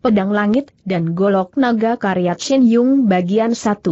Pedang Langit, dan Golok Naga karya Chin Yung bagian 1.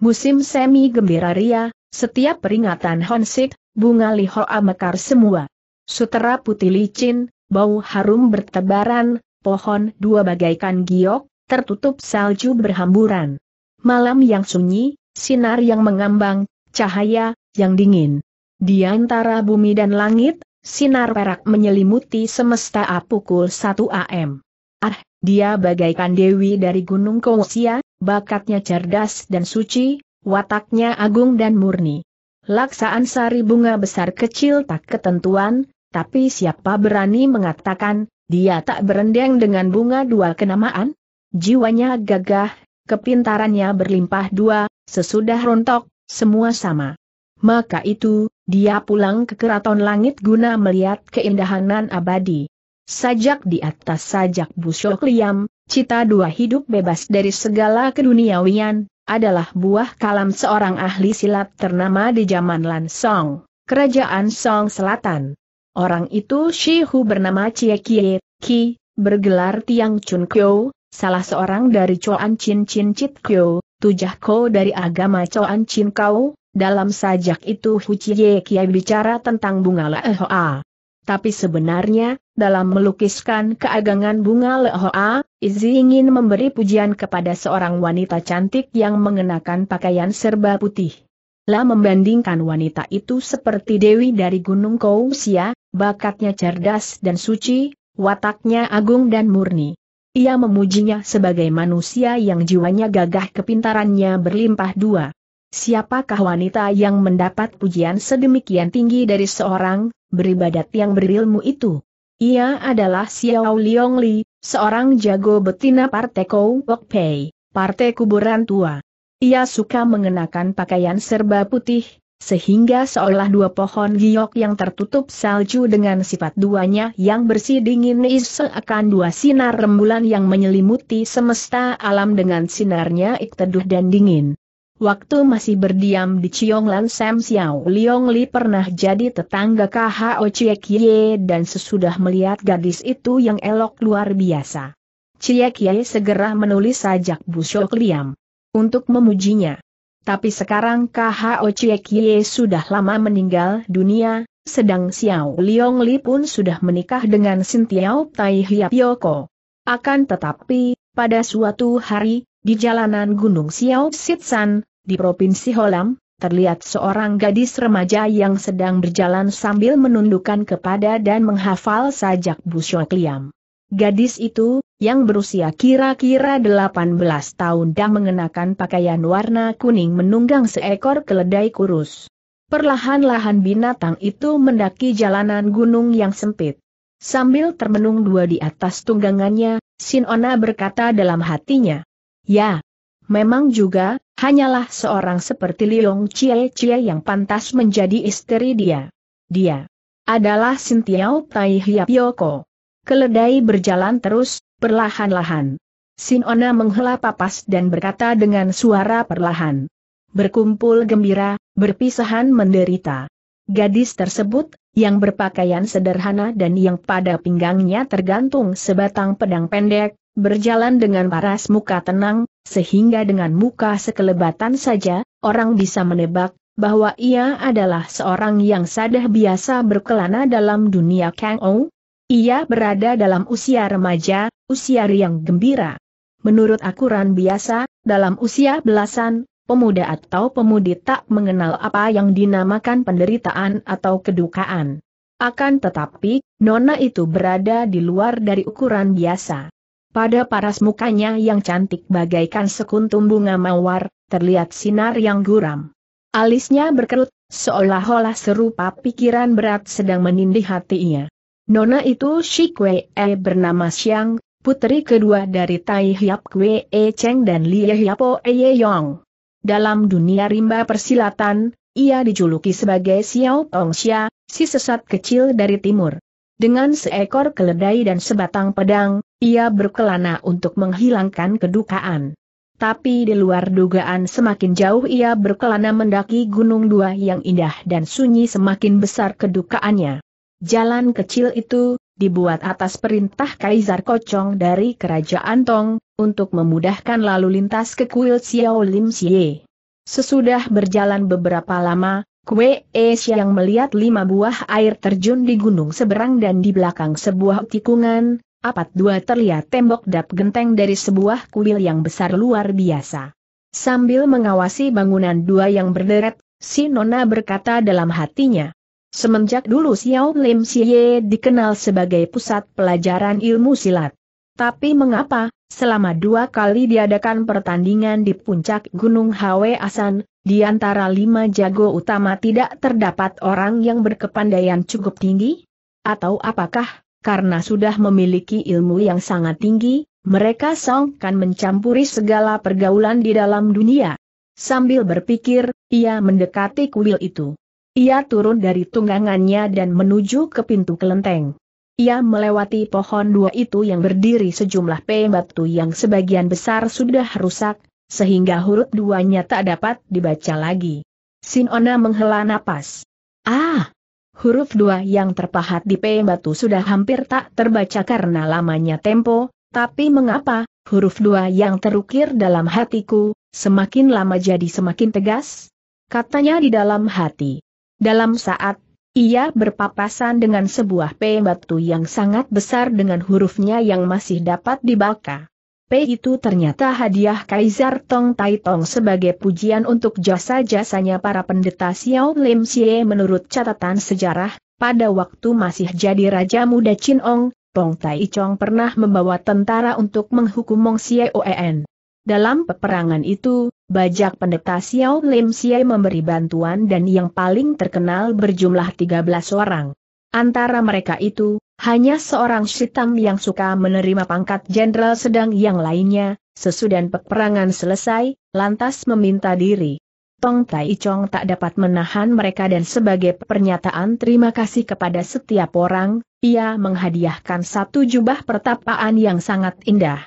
Musim semi gembira ria, setiap peringatan Honsik, bunga lihoa mekar semua. Sutera putih licin, bau harum bertebaran, pohon dua bagaikan giok, tertutup salju berhamburan. Malam yang sunyi, sinar yang mengambang, cahaya yang dingin. Di antara bumi dan langit, sinar perak menyelimuti semesta A pukul 1 AM. Ah, dia bagaikan Dewi dari Gunung Kousia, bakatnya cerdas dan suci, wataknya agung dan murni. Laksaan sari bunga besar kecil tak ketentuan, tapi siapa berani mengatakan, dia tak berendeng dengan bunga dua kenamaan? Jiwanya gagah, kepintarannya berlimpah dua, sesudah rontok, semua sama. Maka itu, dia pulang ke keraton langit guna melihat keindahan abadi. Sajak di atas sajak busuk liam, cita dua hidup bebas dari segala keduniawian, adalah buah kalam seorang ahli silat ternama di zaman Lan Song, Kerajaan Song Selatan. Orang itu Shihu bernama Chie Kie, Ki, bergelar Tiang Chun Kyo, salah seorang dari Choan Chin Chin Chit Kyo, tujah Ko dari agama Choan Chin Kau, dalam sajak itu Hu Chie Kie bicara tentang bunga Hoa, Tapi sebenarnya, dalam melukiskan keagangan bunga lehoa, Izzy ingin memberi pujian kepada seorang wanita cantik yang mengenakan pakaian serba putih. La membandingkan wanita itu seperti Dewi dari Gunung Kousia, bakatnya cerdas dan suci, wataknya agung dan murni. Ia memujinya sebagai manusia yang jiwanya gagah kepintarannya berlimpah dua. Siapakah wanita yang mendapat pujian sedemikian tinggi dari seorang beribadat yang berilmu itu? Ia adalah Xiao Liong Li, seorang jago betina Partai Kou Wok Pei, Partai Kuburan Tua. Ia suka mengenakan pakaian serba putih, sehingga seolah dua pohon giok yang tertutup salju dengan sifat duanya yang bersih dingin iseng akan dua sinar rembulan yang menyelimuti semesta alam dengan sinarnya ikteduh dan dingin. Waktu masih berdiam di Chionglan Sam Xiao Liong Li pernah jadi tetangga KHO Chiek Ye dan sesudah melihat gadis itu yang elok luar biasa. Chiek Ye segera menulis sajak busuk Liam. Untuk memujinya. Tapi sekarang KHO Chiek Ye sudah lama meninggal dunia, sedang Xiao Liong Li pun sudah menikah dengan Sintiao Tai Hiap Yoko. Akan tetapi, pada suatu hari, di jalanan Gunung Xiao Sitsan, di Provinsi Holam, terlihat seorang gadis remaja yang sedang berjalan sambil menundukkan kepada dan menghafal sajak Busyok Liam. Gadis itu, yang berusia kira-kira 18 tahun dan mengenakan pakaian warna kuning menunggang seekor keledai kurus. Perlahan-lahan binatang itu mendaki jalanan gunung yang sempit. Sambil termenung dua di atas tunggangannya, Sinona berkata dalam hatinya, Ya, memang juga, hanyalah seorang seperti Liong Chie Chie yang pantas menjadi istri dia. Dia adalah Sintiao Tai Yoko. Keledai berjalan terus, perlahan-lahan. Sinona menghela papas dan berkata dengan suara perlahan. Berkumpul gembira, berpisahan menderita. Gadis tersebut, yang berpakaian sederhana dan yang pada pinggangnya tergantung sebatang pedang pendek, Berjalan dengan paras muka tenang, sehingga dengan muka sekelebatan saja, orang bisa menebak, bahwa ia adalah seorang yang sadah biasa berkelana dalam dunia Kang Ou. Ia berada dalam usia remaja, usia yang gembira. Menurut akuran biasa, dalam usia belasan, pemuda atau pemudi tak mengenal apa yang dinamakan penderitaan atau kedukaan. Akan tetapi, nona itu berada di luar dari ukuran biasa. Pada paras mukanya yang cantik bagaikan sekuntum bunga mawar, terlihat sinar yang guram. Alisnya berkerut, seolah-olah serupa pikiran berat sedang menindih hatinya. Nona itu Shi Kwe E eh, bernama Xiang, putri kedua dari Tai Hiap Kwe E eh, Cheng dan Li Hiapo E Yong. Dalam dunia rimba persilatan, ia dijuluki sebagai Xiao Xia, si sesat kecil dari timur. Dengan seekor keledai dan sebatang pedang, ia berkelana untuk menghilangkan kedukaan. Tapi di luar dugaan semakin jauh ia berkelana mendaki gunung dua yang indah dan sunyi semakin besar kedukaannya. Jalan kecil itu, dibuat atas perintah Kaisar Kocong dari Kerajaan Tong, untuk memudahkan lalu lintas ke kuil Xiao Lim Xie. Sesudah berjalan beberapa lama, Kue Es yang melihat lima buah air terjun di gunung seberang dan di belakang sebuah tikungan, apat dua terlihat tembok dap genteng dari sebuah kuil yang besar luar biasa. Sambil mengawasi bangunan dua yang berderet, si Nona berkata dalam hatinya. Semenjak dulu Xiao Lim Xie dikenal sebagai pusat pelajaran ilmu silat. Tapi mengapa, selama dua kali diadakan pertandingan di puncak Gunung Hwe Asan, di antara lima jago utama tidak terdapat orang yang berkepandaian cukup tinggi? Atau apakah karena sudah memiliki ilmu yang sangat tinggi, mereka songkan mencampuri segala pergaulan di dalam dunia. Sambil berpikir, ia mendekati kuil itu. Ia turun dari tunggangannya dan menuju ke pintu kelenteng. Ia melewati pohon dua itu yang berdiri sejumlah pem yang sebagian besar sudah rusak, sehingga huruf duanya tak dapat dibaca lagi. Sinona menghela napas. Ah, Huruf dua yang terpahat di P batu sudah hampir tak terbaca karena lamanya tempo, tapi mengapa, huruf dua yang terukir dalam hatiku, semakin lama jadi semakin tegas? Katanya di dalam hati. Dalam saat, ia berpapasan dengan sebuah P batu yang sangat besar dengan hurufnya yang masih dapat dibaca. P itu ternyata hadiah Kaisar Tong Tai Tong sebagai pujian untuk jasa-jasanya para pendeta Xiao Lim Xie menurut catatan sejarah, pada waktu masih jadi Raja Muda Chin Ong, Tong Tai Chong pernah membawa tentara untuk menghukum Mong Xie Oen. Dalam peperangan itu, bajak pendeta Xiao Lim Xie memberi bantuan dan yang paling terkenal berjumlah 13 orang. Antara mereka itu, hanya seorang Syitam yang suka menerima pangkat jenderal sedang yang lainnya, sesudah peperangan selesai, lantas meminta diri. Tong Tai Chong tak dapat menahan mereka dan sebagai pernyataan terima kasih kepada setiap orang, ia menghadiahkan satu jubah pertapaan yang sangat indah.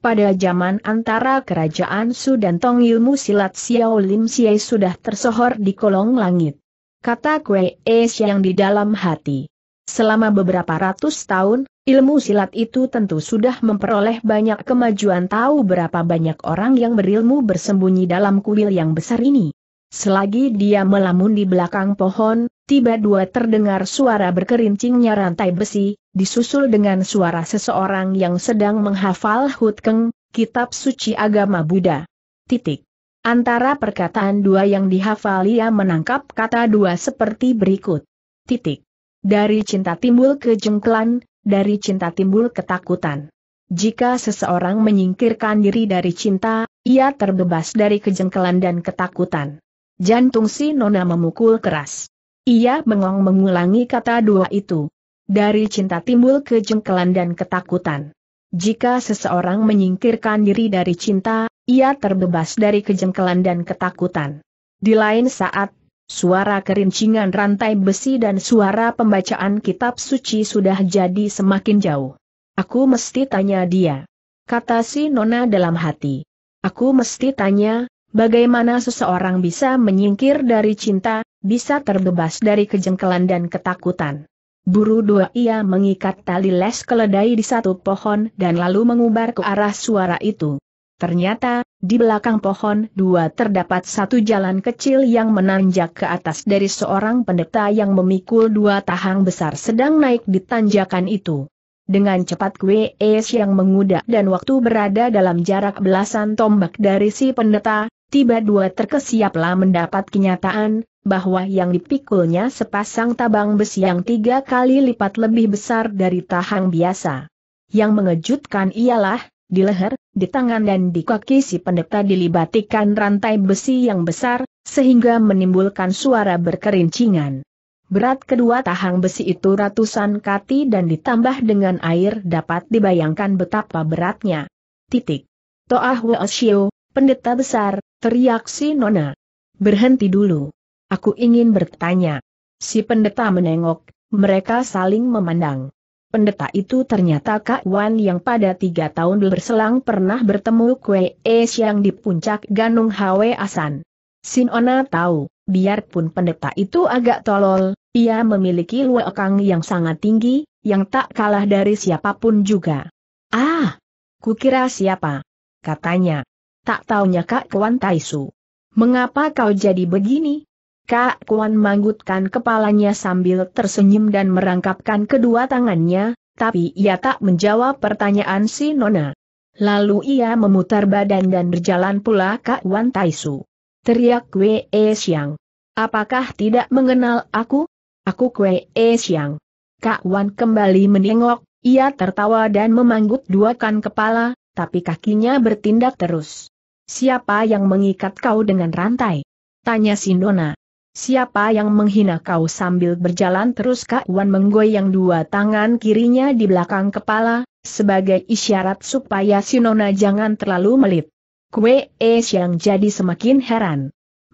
Pada zaman antara kerajaan Su dan Tong ilmu silat Xiao Lim Xie sudah tersohor di kolong langit. Kata Kuei Es yang di dalam hati. Selama beberapa ratus tahun, ilmu silat itu tentu sudah memperoleh banyak kemajuan tahu berapa banyak orang yang berilmu bersembunyi dalam kuil yang besar ini. Selagi dia melamun di belakang pohon, tiba dua terdengar suara berkerincingnya rantai besi, disusul dengan suara seseorang yang sedang menghafal Hutkeng, kitab suci agama Buddha. Titik. Antara perkataan dua yang dihafal ia menangkap kata dua seperti berikut. Titik. Dari cinta timbul kejengkelan, dari cinta timbul ketakutan. Jika seseorang menyingkirkan diri dari cinta, ia terbebas dari kejengkelan dan ketakutan. Jantung si Nona memukul keras. Ia mengong mengulangi kata dua itu. Dari cinta timbul kejengkelan dan ketakutan. Jika seseorang menyingkirkan diri dari cinta, ia terbebas dari kejengkelan dan ketakutan. Di lain saat, Suara kerincingan rantai besi dan suara pembacaan kitab suci sudah jadi semakin jauh. Aku mesti tanya dia. Kata si Nona dalam hati. Aku mesti tanya, bagaimana seseorang bisa menyingkir dari cinta, bisa terbebas dari kejengkelan dan ketakutan. Buru dua ia mengikat tali les keledai di satu pohon dan lalu mengubar ke arah suara itu. Ternyata, di belakang pohon dua terdapat satu jalan kecil yang menanjak ke atas dari seorang pendeta yang memikul dua tahang besar sedang naik di tanjakan itu. Dengan cepat kue Es yang mengudak dan waktu berada dalam jarak belasan tombak dari si pendeta, tiba dua terkesiaplah mendapat kenyataan, bahwa yang dipikulnya sepasang tabang besi yang tiga kali lipat lebih besar dari tahang biasa. Yang mengejutkan ialah, di leher, di tangan dan di kaki si pendeta dilibatikan rantai besi yang besar, sehingga menimbulkan suara berkerincingan. Berat kedua tahang besi itu ratusan kati dan ditambah dengan air dapat dibayangkan betapa beratnya. Titik. Toah Weoshio, pendeta besar, teriak si Nona. Berhenti dulu. Aku ingin bertanya. Si pendeta menengok, mereka saling memandang. Pendeta itu ternyata Kak Wan yang pada tiga tahun berselang pernah bertemu kue es yang di puncak Ganung Hwe Asan. Sinona tahu, biarpun pendeta itu agak tolol, ia memiliki luekang yang sangat tinggi, yang tak kalah dari siapapun juga. Ah! Kukira siapa? Katanya. Tak taunya Kak Kwan Taisu. Mengapa kau jadi begini? Kak Kuan manggutkan kepalanya sambil tersenyum dan merangkapkan kedua tangannya, tapi ia tak menjawab pertanyaan si Nona. Lalu ia memutar badan dan berjalan pula Kak Wan Taisu. Teriak Kwe E Xiang. Apakah tidak mengenal aku? Aku Kwe E Xiang. Kak Wan kembali menengok, ia tertawa dan memanggut dua kan kepala, tapi kakinya bertindak terus. Siapa yang mengikat kau dengan rantai? Tanya si Nona. Siapa yang menghina kau sambil berjalan terus Kak Wan menggoyang dua tangan kirinya di belakang kepala, sebagai isyarat supaya Sinona jangan terlalu melit. Kue Es yang jadi semakin heran.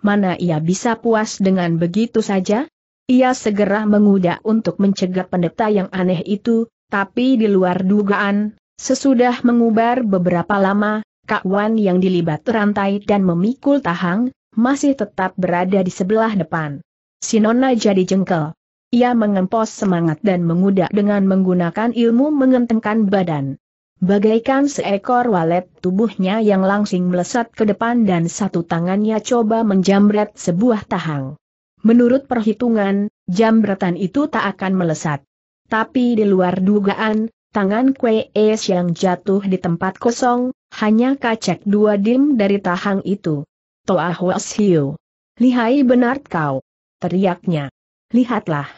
Mana ia bisa puas dengan begitu saja? Ia segera mengudak untuk mencegah pendeta yang aneh itu, tapi di luar dugaan, sesudah mengubar beberapa lama, Kak Wan yang dilibat rantai dan memikul tahang, masih tetap berada di sebelah depan. Sinona jadi jengkel. Ia mengempos semangat dan mengudak dengan menggunakan ilmu mengentengkan badan. Bagaikan seekor walet tubuhnya yang langsing melesat ke depan dan satu tangannya coba menjamret sebuah tahang. Menurut perhitungan, jambretan itu tak akan melesat. Tapi di luar dugaan, tangan kue Es yang jatuh di tempat kosong, hanya kacek dua dim dari tahang itu. Toa Siu! Lihai benar kau. Teriaknya. Lihatlah.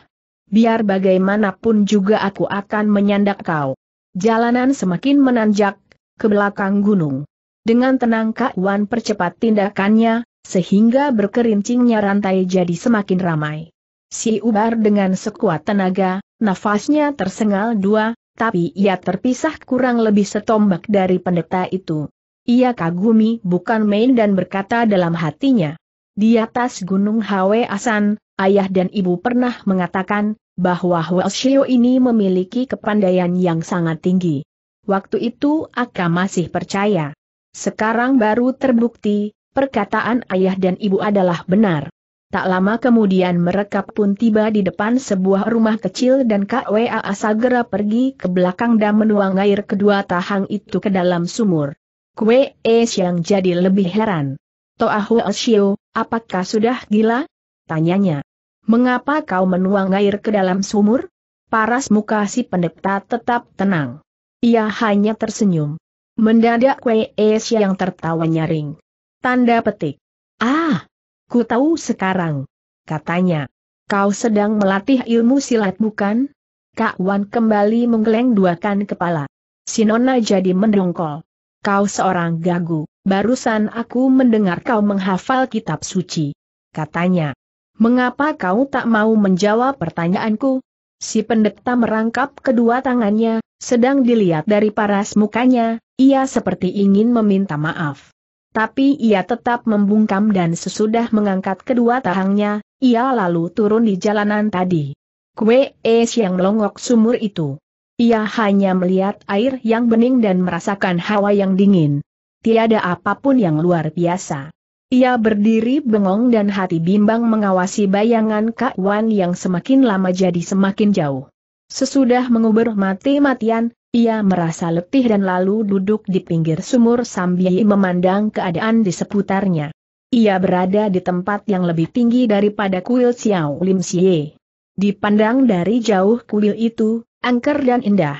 Biar bagaimanapun juga aku akan menyandak kau. Jalanan semakin menanjak, ke belakang gunung. Dengan tenang Kak Wan percepat tindakannya, sehingga berkerincingnya rantai jadi semakin ramai. Si Ubar dengan sekuat tenaga, nafasnya tersengal dua, tapi ia terpisah kurang lebih setombak dari pendeta itu. Ia kagumi bukan main dan berkata dalam hatinya. Di atas gunung Hwe Asan, ayah dan ibu pernah mengatakan, bahwa Huashio ini memiliki kepandaian yang sangat tinggi. Waktu itu Aka masih percaya. Sekarang baru terbukti, perkataan ayah dan ibu adalah benar. Tak lama kemudian mereka pun tiba di depan sebuah rumah kecil dan KWA segera pergi ke belakang dan menuang air kedua tahang itu ke dalam sumur. Kue Es yang jadi lebih heran. Toahu Asio, apakah sudah gila? Tanyanya. Mengapa kau menuang air ke dalam sumur? Paras muka si pendeta tetap tenang. Ia hanya tersenyum. Mendadak Kue Es yang tertawa nyaring. Tanda petik. Ah, ku tahu sekarang. Katanya. Kau sedang melatih ilmu silat bukan? Kak Wan kembali menggeleng duakan kepala. Sinona jadi mendongkol kau seorang gagu, barusan aku mendengar kau menghafal kitab suci. Katanya, mengapa kau tak mau menjawab pertanyaanku? Si pendeta merangkap kedua tangannya, sedang dilihat dari paras mukanya, ia seperti ingin meminta maaf. Tapi ia tetap membungkam dan sesudah mengangkat kedua tangannya, ia lalu turun di jalanan tadi. Kue es yang longok sumur itu. Ia hanya melihat air yang bening dan merasakan hawa yang dingin. Tiada apapun yang luar biasa. Ia berdiri bengong dan hati bimbang mengawasi bayangan Kak Wan yang semakin lama jadi semakin jauh. Sesudah mengubur mati-matian, ia merasa letih dan lalu duduk di pinggir sumur sambil memandang keadaan di seputarnya. Ia berada di tempat yang lebih tinggi daripada kuil Xiao Lim Xie. Dipandang dari jauh kuil itu, angker dan indah.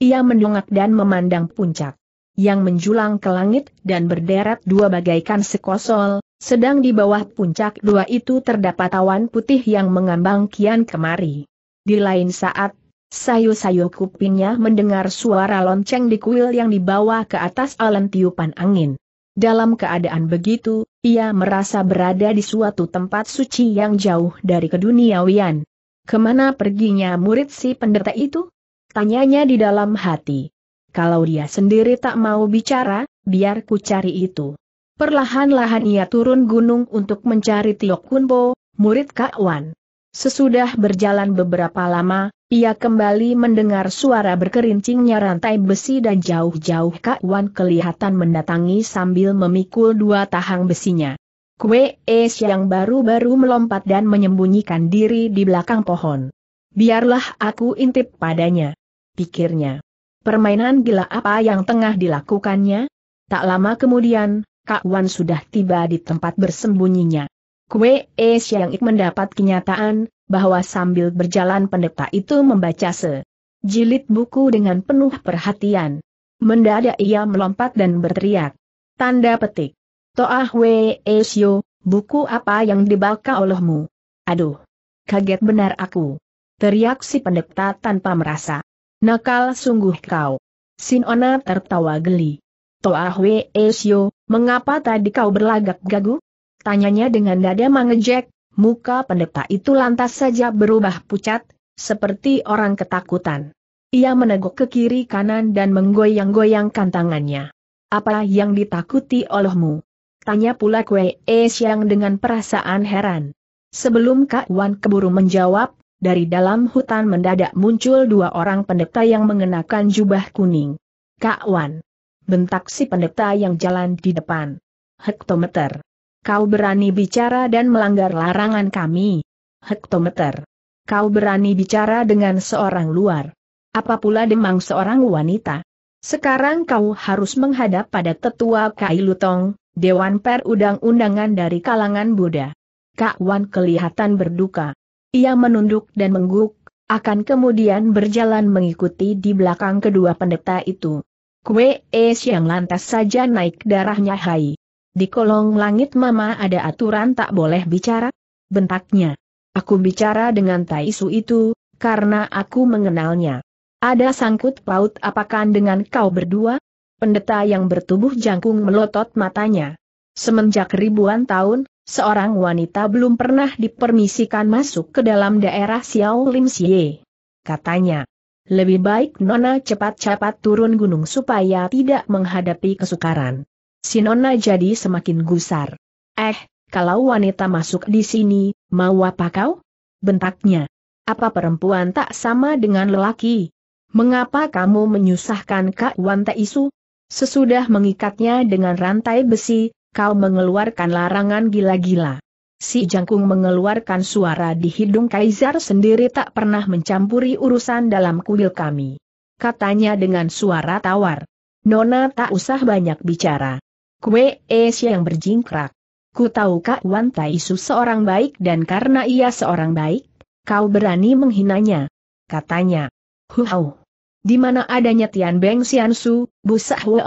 Ia mendongak dan memandang puncak yang menjulang ke langit dan berderet dua bagaikan sekosol, sedang di bawah puncak dua itu terdapat awan putih yang mengambang kian kemari. Di lain saat, sayu-sayu kupingnya mendengar suara lonceng di kuil yang dibawa ke atas alam tiupan angin. Dalam keadaan begitu, ia merasa berada di suatu tempat suci yang jauh dari keduniawian, Kemana perginya murid si pendeta itu? Tanyanya di dalam hati. Kalau dia sendiri tak mau bicara, biar ku cari itu. Perlahan-lahan ia turun gunung untuk mencari Tiok Kunpo, murid Kak Wan. Sesudah berjalan beberapa lama, ia kembali mendengar suara berkerincingnya rantai besi dan jauh-jauh Kak Wan kelihatan mendatangi sambil memikul dua tahang besinya. Kue Es yang baru-baru melompat dan menyembunyikan diri di belakang pohon. Biarlah aku intip padanya. Pikirnya. Permainan gila apa yang tengah dilakukannya? Tak lama kemudian, Kak Wan sudah tiba di tempat bersembunyinya. Kue Es yang ik mendapat kenyataan, bahwa sambil berjalan pendeta itu membaca se. Jilid buku dengan penuh perhatian. Mendadak ia melompat dan berteriak. Tanda petik. Toah Wee eh, Sio, buku apa yang dibaca olehmu? Aduh! Kaget benar aku. Teriak si pendeta tanpa merasa. Nakal sungguh kau. Sinona tertawa geli. Toah Wee eh, Sio, mengapa tadi kau berlagak gagu? Tanyanya dengan dada mengejek, muka pendeta itu lantas saja berubah pucat, seperti orang ketakutan. Ia meneguk ke kiri kanan dan menggoyang-goyangkan tangannya. Apa yang ditakuti olehmu? Tanya pula Kue es yang dengan perasaan heran. Sebelum Kak Wan keburu menjawab, dari dalam hutan mendadak muncul dua orang pendeta yang mengenakan jubah kuning. Kak Wan. Bentak si pendeta yang jalan di depan. Hektometer. Kau berani bicara dan melanggar larangan kami. Hektometer. Kau berani bicara dengan seorang luar. Apa pula demang seorang wanita. Sekarang kau harus menghadap pada tetua kailutong. Dewan Perundang-Undangan dari kalangan Buddha. Kak Wan kelihatan berduka. Ia menunduk dan mengguk, akan kemudian berjalan mengikuti di belakang kedua pendeta itu. Kue es yang lantas saja naik darahnya hai. Di kolong langit mama ada aturan tak boleh bicara? Bentaknya. Aku bicara dengan Taisu itu, karena aku mengenalnya. Ada sangkut paut apakan dengan kau berdua? pendeta yang bertubuh jangkung melotot matanya. Semenjak ribuan tahun, seorang wanita belum pernah dipermisikan masuk ke dalam daerah Xiao Lim Xie. Katanya, lebih baik Nona cepat-cepat turun gunung supaya tidak menghadapi kesukaran. Si Nona jadi semakin gusar. Eh, kalau wanita masuk di sini, mau apa kau? Bentaknya. Apa perempuan tak sama dengan lelaki? Mengapa kamu menyusahkan Kak Wanta Isu? Sesudah mengikatnya dengan rantai besi, kau mengeluarkan larangan gila-gila. Si jangkung mengeluarkan suara di hidung Kaisar sendiri tak pernah mencampuri urusan dalam kuil kami. Katanya dengan suara tawar. Nona tak usah banyak bicara. Kue es yang berjingkrak. Ku tahu Kak Wan Taisu seorang baik dan karena ia seorang baik, kau berani menghinanya. Katanya. Huhau di mana adanya Tian Beng Xiansu, Bu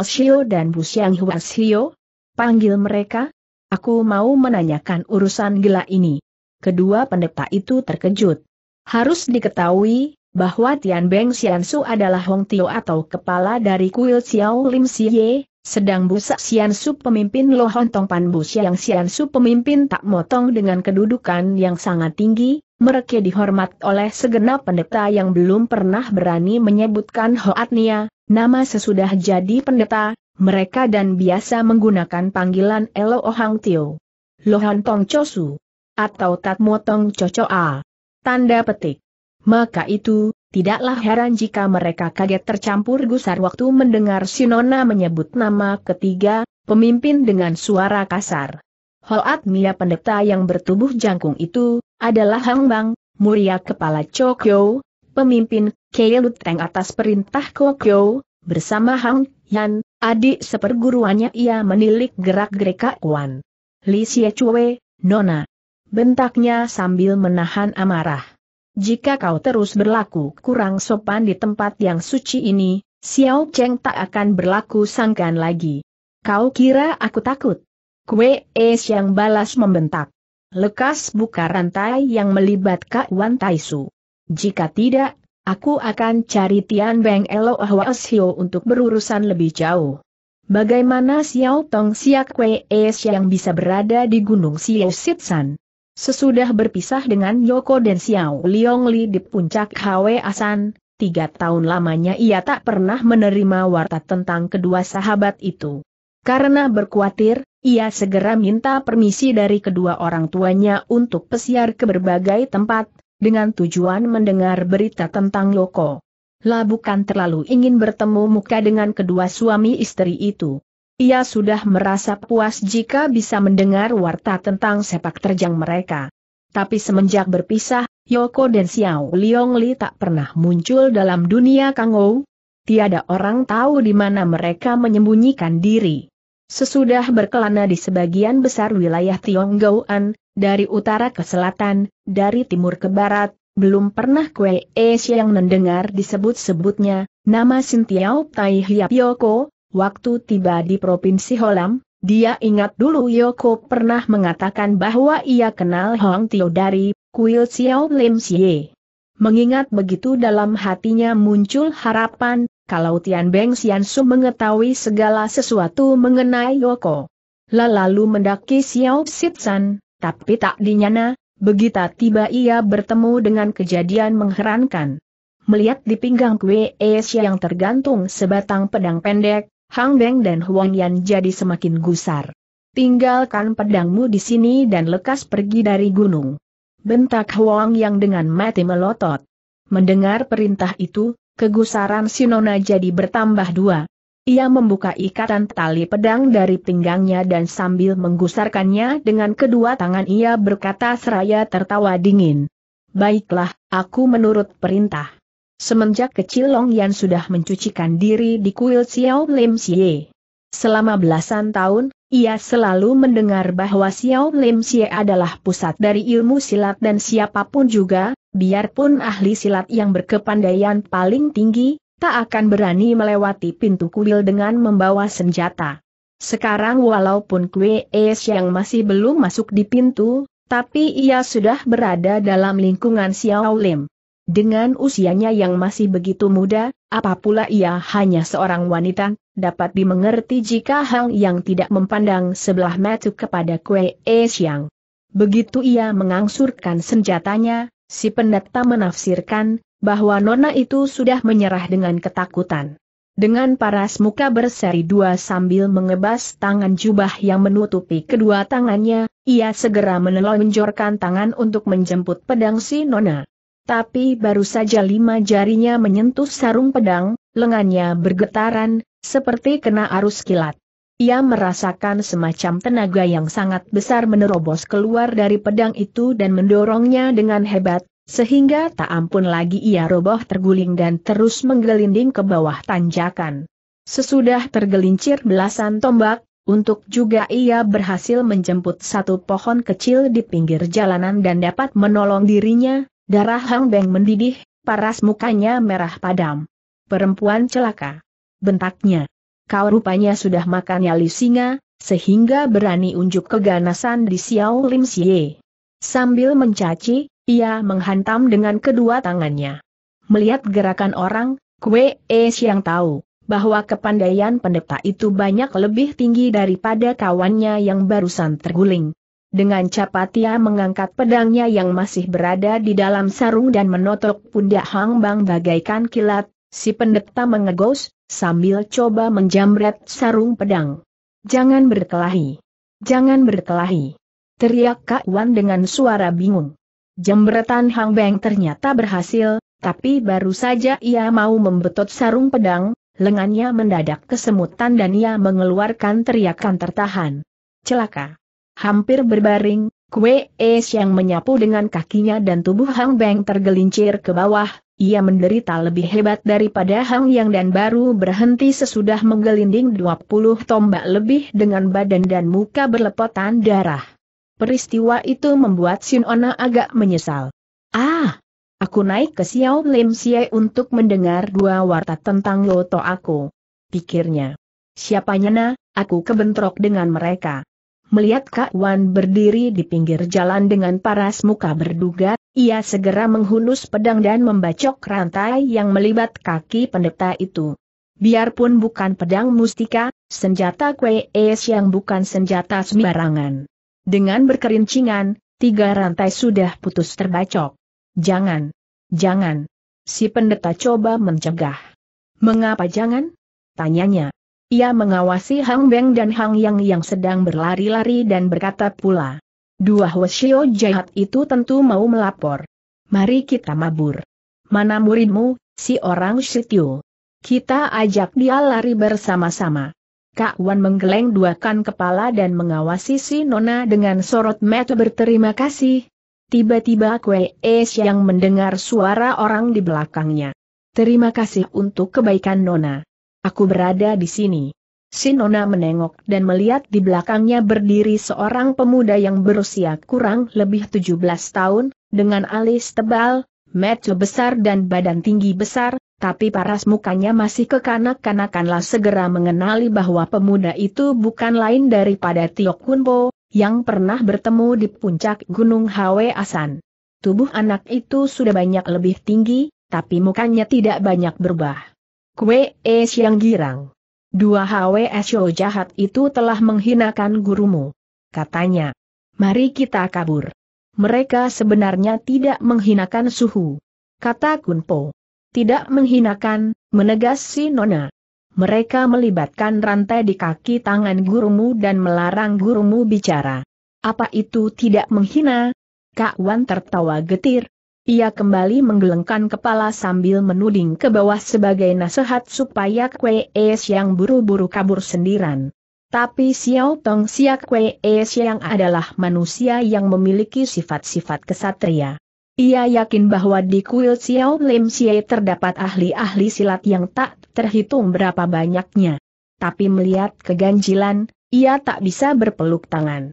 Xiu dan Bu Xiang Xiu? Panggil mereka? Aku mau menanyakan urusan gila ini. Kedua pendeta itu terkejut. Harus diketahui, bahwa Tian Beng Xiansu adalah Hong Tio atau kepala dari kuil Xiao Lim Xie, sedang Bu Xiansu pemimpin Tong Pan Bu Xiang Xiansu pemimpin tak motong dengan kedudukan yang sangat tinggi, mereka dihormat oleh segenap pendeta yang belum pernah berani menyebutkan Hoatnia, nama sesudah jadi pendeta, mereka dan biasa menggunakan panggilan Elo Ohang Tio. Lohan Tong Chosu. Atau Tatmo Tong Chochoa. Tanda petik. Maka itu, tidaklah heran jika mereka kaget tercampur gusar waktu mendengar Sinona menyebut nama ketiga, pemimpin dengan suara kasar. Hoat Mia pendeta yang bertubuh jangkung itu, adalah Hang Bang, muria kepala Chokyo, pemimpin Keilut Teng atas perintah Kokyo, bersama Hang Yan, adik seperguruannya ia menilik gerak-gerik Kuan, Li Xie Chue, Nona. Bentaknya sambil menahan amarah. Jika kau terus berlaku kurang sopan di tempat yang suci ini, Xiao Cheng tak akan berlaku sangkan lagi. Kau kira aku takut? Kue Es yang balas membentak. Lekas buka rantai yang melibat Kak Wan Taisu. Jika tidak, aku akan cari Tian Beng Elo Ahwa Sio untuk berurusan lebih jauh. Bagaimana Xiao Tong Siak Kue Es yang bisa berada di Gunung Xiao Sitsan? Sesudah berpisah dengan Yoko dan Xiao Liong Li di puncak Hwe Asan, tiga tahun lamanya ia tak pernah menerima warta tentang kedua sahabat itu. Karena berkuatir, ia segera minta permisi dari kedua orang tuanya untuk pesiar ke berbagai tempat, dengan tujuan mendengar berita tentang Loko. Lah bukan terlalu ingin bertemu muka dengan kedua suami istri itu. Ia sudah merasa puas jika bisa mendengar warta tentang sepak terjang mereka. Tapi semenjak berpisah, Yoko dan Xiao Liong Li tak pernah muncul dalam dunia Kangou. Tiada orang tahu di mana mereka menyembunyikan diri. Sesudah berkelana di sebagian besar wilayah Tionggoan, dari utara ke selatan, dari timur ke barat, belum pernah Kue Es yang mendengar disebut-sebutnya, nama Sintiao Tai Hiap Yoko, waktu tiba di Provinsi Holam, dia ingat dulu Yoko pernah mengatakan bahwa ia kenal Hong Tio dari Kuil Xiao Lim Xie. Mengingat begitu dalam hatinya muncul harapan, kalau Tian Beng Xian Su mengetahui segala sesuatu mengenai Yoko. Lalu mendaki Xiao Sitsan, tapi tak dinyana, begitu tiba ia bertemu dengan kejadian mengherankan. Melihat di pinggang Kue Asia yang tergantung sebatang pedang pendek, Hang Beng dan Huang Yan jadi semakin gusar. Tinggalkan pedangmu di sini dan lekas pergi dari gunung. Bentak Huang Yang dengan mati melotot. Mendengar perintah itu, kegusaran Sinona jadi bertambah dua. Ia membuka ikatan tali pedang dari pinggangnya dan sambil menggusarkannya dengan kedua tangan ia berkata seraya tertawa dingin. Baiklah, aku menurut perintah. Semenjak kecil Long Yan sudah mencucikan diri di kuil Xiao Lim Xie. Selama belasan tahun, ia selalu mendengar bahwa Xiao Lim Xie adalah pusat dari ilmu silat dan siapapun juga, Biarpun ahli silat yang berkepandaian paling tinggi, tak akan berani melewati pintu kuil dengan membawa senjata. Sekarang walaupun Kwe Es yang masih belum masuk di pintu, tapi ia sudah berada dalam lingkungan Xiao Lim. Dengan usianya yang masih begitu muda, apa ia hanya seorang wanita, dapat dimengerti jika Hang Yang tidak memandang sebelah mata kepada Kwe Es yang. Begitu ia mengangsurkan senjatanya, Si pendeta menafsirkan, bahwa nona itu sudah menyerah dengan ketakutan. Dengan paras muka berseri dua sambil mengebas tangan jubah yang menutupi kedua tangannya, ia segera menelonjorkan tangan untuk menjemput pedang si nona. Tapi baru saja lima jarinya menyentuh sarung pedang, lengannya bergetaran, seperti kena arus kilat. Ia merasakan semacam tenaga yang sangat besar menerobos keluar dari pedang itu dan mendorongnya dengan hebat, sehingga tak ampun lagi ia roboh terguling dan terus menggelinding ke bawah tanjakan. Sesudah tergelincir belasan tombak, untuk juga ia berhasil menjemput satu pohon kecil di pinggir jalanan dan dapat menolong dirinya, darah Hang Beng mendidih, paras mukanya merah padam. Perempuan celaka. Bentaknya kau rupanya sudah makan nyali singa, sehingga berani unjuk keganasan di Xiao Lim Xie. Sambil mencaci, ia menghantam dengan kedua tangannya. Melihat gerakan orang, Kue Es yang tahu bahwa kepandaian pendeta itu banyak lebih tinggi daripada kawannya yang barusan terguling. Dengan cepat ia mengangkat pedangnya yang masih berada di dalam sarung dan menotok pundak Hang Bang bagaikan kilat, Si pendeta mengegos, sambil coba menjamret sarung pedang. Jangan berkelahi. Jangan berkelahi. Teriak Kak Wan dengan suara bingung. Jambretan Hang Beng ternyata berhasil, tapi baru saja ia mau membetot sarung pedang, lengannya mendadak kesemutan dan ia mengeluarkan teriakan tertahan. Celaka. Hampir berbaring, Kue Es yang menyapu dengan kakinya dan tubuh Hang Beng tergelincir ke bawah, ia menderita lebih hebat daripada Hang Yang dan baru berhenti sesudah menggelinding 20 tombak lebih dengan badan dan muka berlepotan darah. Peristiwa itu membuat Sin Ona agak menyesal. Ah! Aku naik ke Xiao Lim Xie untuk mendengar dua warta tentang loto aku. Pikirnya. Siapanya na, aku kebentrok dengan mereka. Melihat Kak Wan berdiri di pinggir jalan dengan paras muka berduga, ia segera menghunus pedang dan membacok rantai yang melibat kaki pendeta itu. Biarpun bukan pedang mustika, senjata kue es yang bukan senjata sembarangan. Dengan berkerincingan, tiga rantai sudah putus terbacok. Jangan. Jangan. Si pendeta coba mencegah. Mengapa jangan? Tanyanya. Ia mengawasi Hang Beng dan Hang Yang yang sedang berlari-lari dan berkata pula. Dua Hoshio jahat itu tentu mau melapor. Mari kita mabur. Mana muridmu, si orang Shityo? Kita ajak dia lari bersama-sama. Kak Wan menggeleng duakan kepala dan mengawasi si Nona dengan sorot mata berterima kasih. Tiba-tiba Kwe Es yang mendengar suara orang di belakangnya. Terima kasih untuk kebaikan Nona. Aku berada di sini. Sinona menengok dan melihat di belakangnya berdiri seorang pemuda yang berusia kurang lebih 17 tahun, dengan alis tebal, mata besar dan badan tinggi besar, tapi paras mukanya masih kekanak-kanakanlah segera mengenali bahwa pemuda itu bukan lain daripada Tio Kunpo, yang pernah bertemu di puncak Gunung Hwe Asan. Tubuh anak itu sudah banyak lebih tinggi, tapi mukanya tidak banyak berubah. Kue es yang Girang. Dua HWSO jahat itu telah menghinakan gurumu. Katanya. Mari kita kabur. Mereka sebenarnya tidak menghinakan suhu. Kata Kunpo. Tidak menghinakan, menegas si Nona. Mereka melibatkan rantai di kaki tangan gurumu dan melarang gurumu bicara. Apa itu tidak menghina? Kak Wan tertawa getir, ia kembali menggelengkan kepala sambil menuding ke bawah sebagai nasihat supaya Kwe Es yang buru-buru kabur sendirian. Tapi Xiao Tong Xia Kwe Es yang adalah manusia yang memiliki sifat-sifat kesatria. Ia yakin bahwa di kuil Xiao Lim Xie terdapat ahli-ahli silat yang tak terhitung berapa banyaknya. Tapi melihat keganjilan, ia tak bisa berpeluk tangan.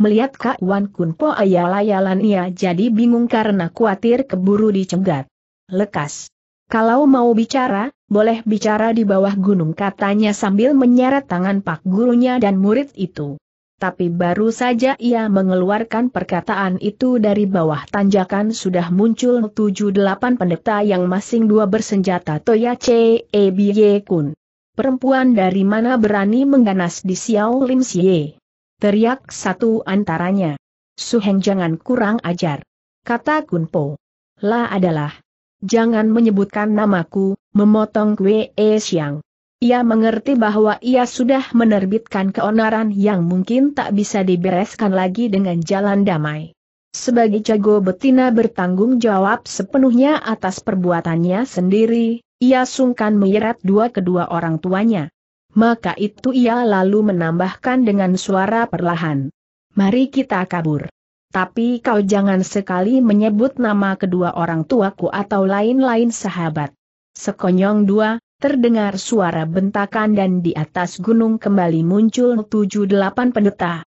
Melihat Kak Wan Kun Po ayal-ayalan ia jadi bingung karena khawatir keburu dicegat. Lekas. Kalau mau bicara, boleh bicara di bawah gunung katanya sambil menyeret tangan pak gurunya dan murid itu. Tapi baru saja ia mengeluarkan perkataan itu dari bawah tanjakan sudah muncul tujuh delapan pendeta yang masing dua bersenjata Toya C. E. B. Y. Kun. Perempuan dari mana berani mengganas di Xiao Lim Xie. Teriak satu antaranya. Suheng jangan kurang ajar. Kata Kunpo. La adalah. Jangan menyebutkan namaku, memotong Wei Xiang. E ia mengerti bahwa ia sudah menerbitkan keonaran yang mungkin tak bisa dibereskan lagi dengan jalan damai. Sebagai jago betina bertanggung jawab sepenuhnya atas perbuatannya sendiri, ia sungkan menyeret dua kedua orang tuanya. Maka itu ia lalu menambahkan dengan suara perlahan. Mari kita kabur. Tapi kau jangan sekali menyebut nama kedua orang tuaku atau lain-lain sahabat. Sekonyong dua, terdengar suara bentakan dan di atas gunung kembali muncul tujuh delapan pendeta.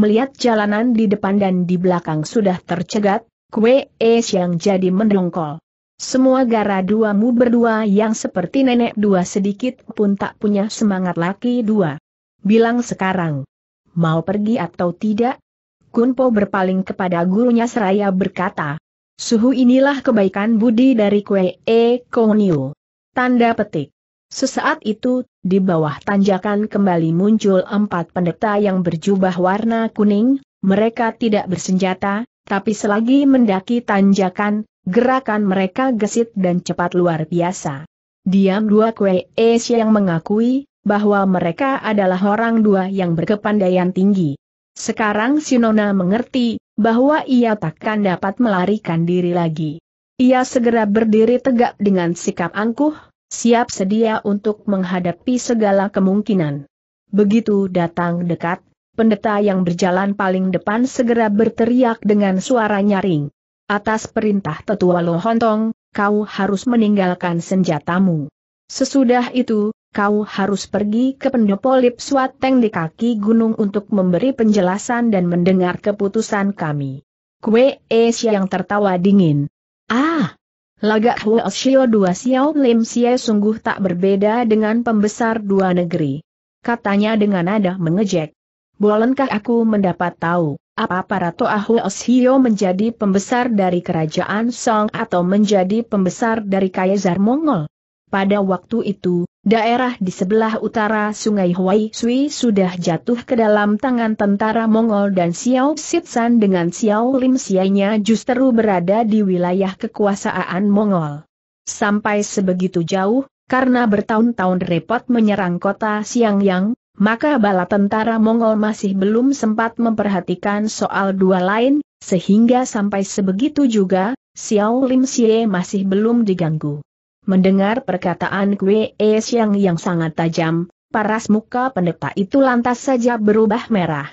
Melihat jalanan di depan dan di belakang sudah tercegat, kue es yang jadi mendongkol. Semua gara duamu berdua yang seperti nenek dua sedikit pun tak punya semangat laki dua. Bilang sekarang. Mau pergi atau tidak? Kunpo berpaling kepada gurunya seraya berkata. Suhu inilah kebaikan budi dari kue E. Konyu. Tanda petik. Sesaat itu, di bawah tanjakan kembali muncul empat pendeta yang berjubah warna kuning, mereka tidak bersenjata, tapi selagi mendaki tanjakan, Gerakan mereka gesit dan cepat luar biasa. Diam dua Kue es yang mengakui bahwa mereka adalah orang dua yang berkepandaian tinggi. Sekarang Sinona mengerti bahwa ia takkan dapat melarikan diri lagi. Ia segera berdiri tegak dengan sikap angkuh, siap sedia untuk menghadapi segala kemungkinan. Begitu datang dekat, pendeta yang berjalan paling depan segera berteriak dengan suara nyaring. Atas perintah tetua Lo Hontong, kau harus meninggalkan senjatamu. Sesudah itu, kau harus pergi ke pendopo Lipswateng di kaki gunung untuk memberi penjelasan dan mendengar keputusan kami. Kue Sia yang tertawa dingin. Ah! Lagak Huo Shio dua Xiao Lim Xie sungguh tak berbeda dengan pembesar dua negeri. Katanya dengan nada mengejek. Bolehkah aku mendapat tahu? Apa Aparato Ahu Oshio menjadi pembesar dari kerajaan Song atau menjadi pembesar dari Kaisar Mongol. Pada waktu itu, daerah di sebelah utara sungai Huai Sui sudah jatuh ke dalam tangan tentara Mongol dan Xiao Sitsan dengan Xiao Lim Sianya justru berada di wilayah kekuasaan Mongol. Sampai sebegitu jauh, karena bertahun-tahun repot menyerang kota Xiangyang, maka bala tentara Mongol masih belum sempat memperhatikan soal dua lain, sehingga sampai sebegitu juga, Xiao Lim Xie masih belum diganggu. Mendengar perkataan Kwe E Xiang yang sangat tajam, paras muka pendeta itu lantas saja berubah merah.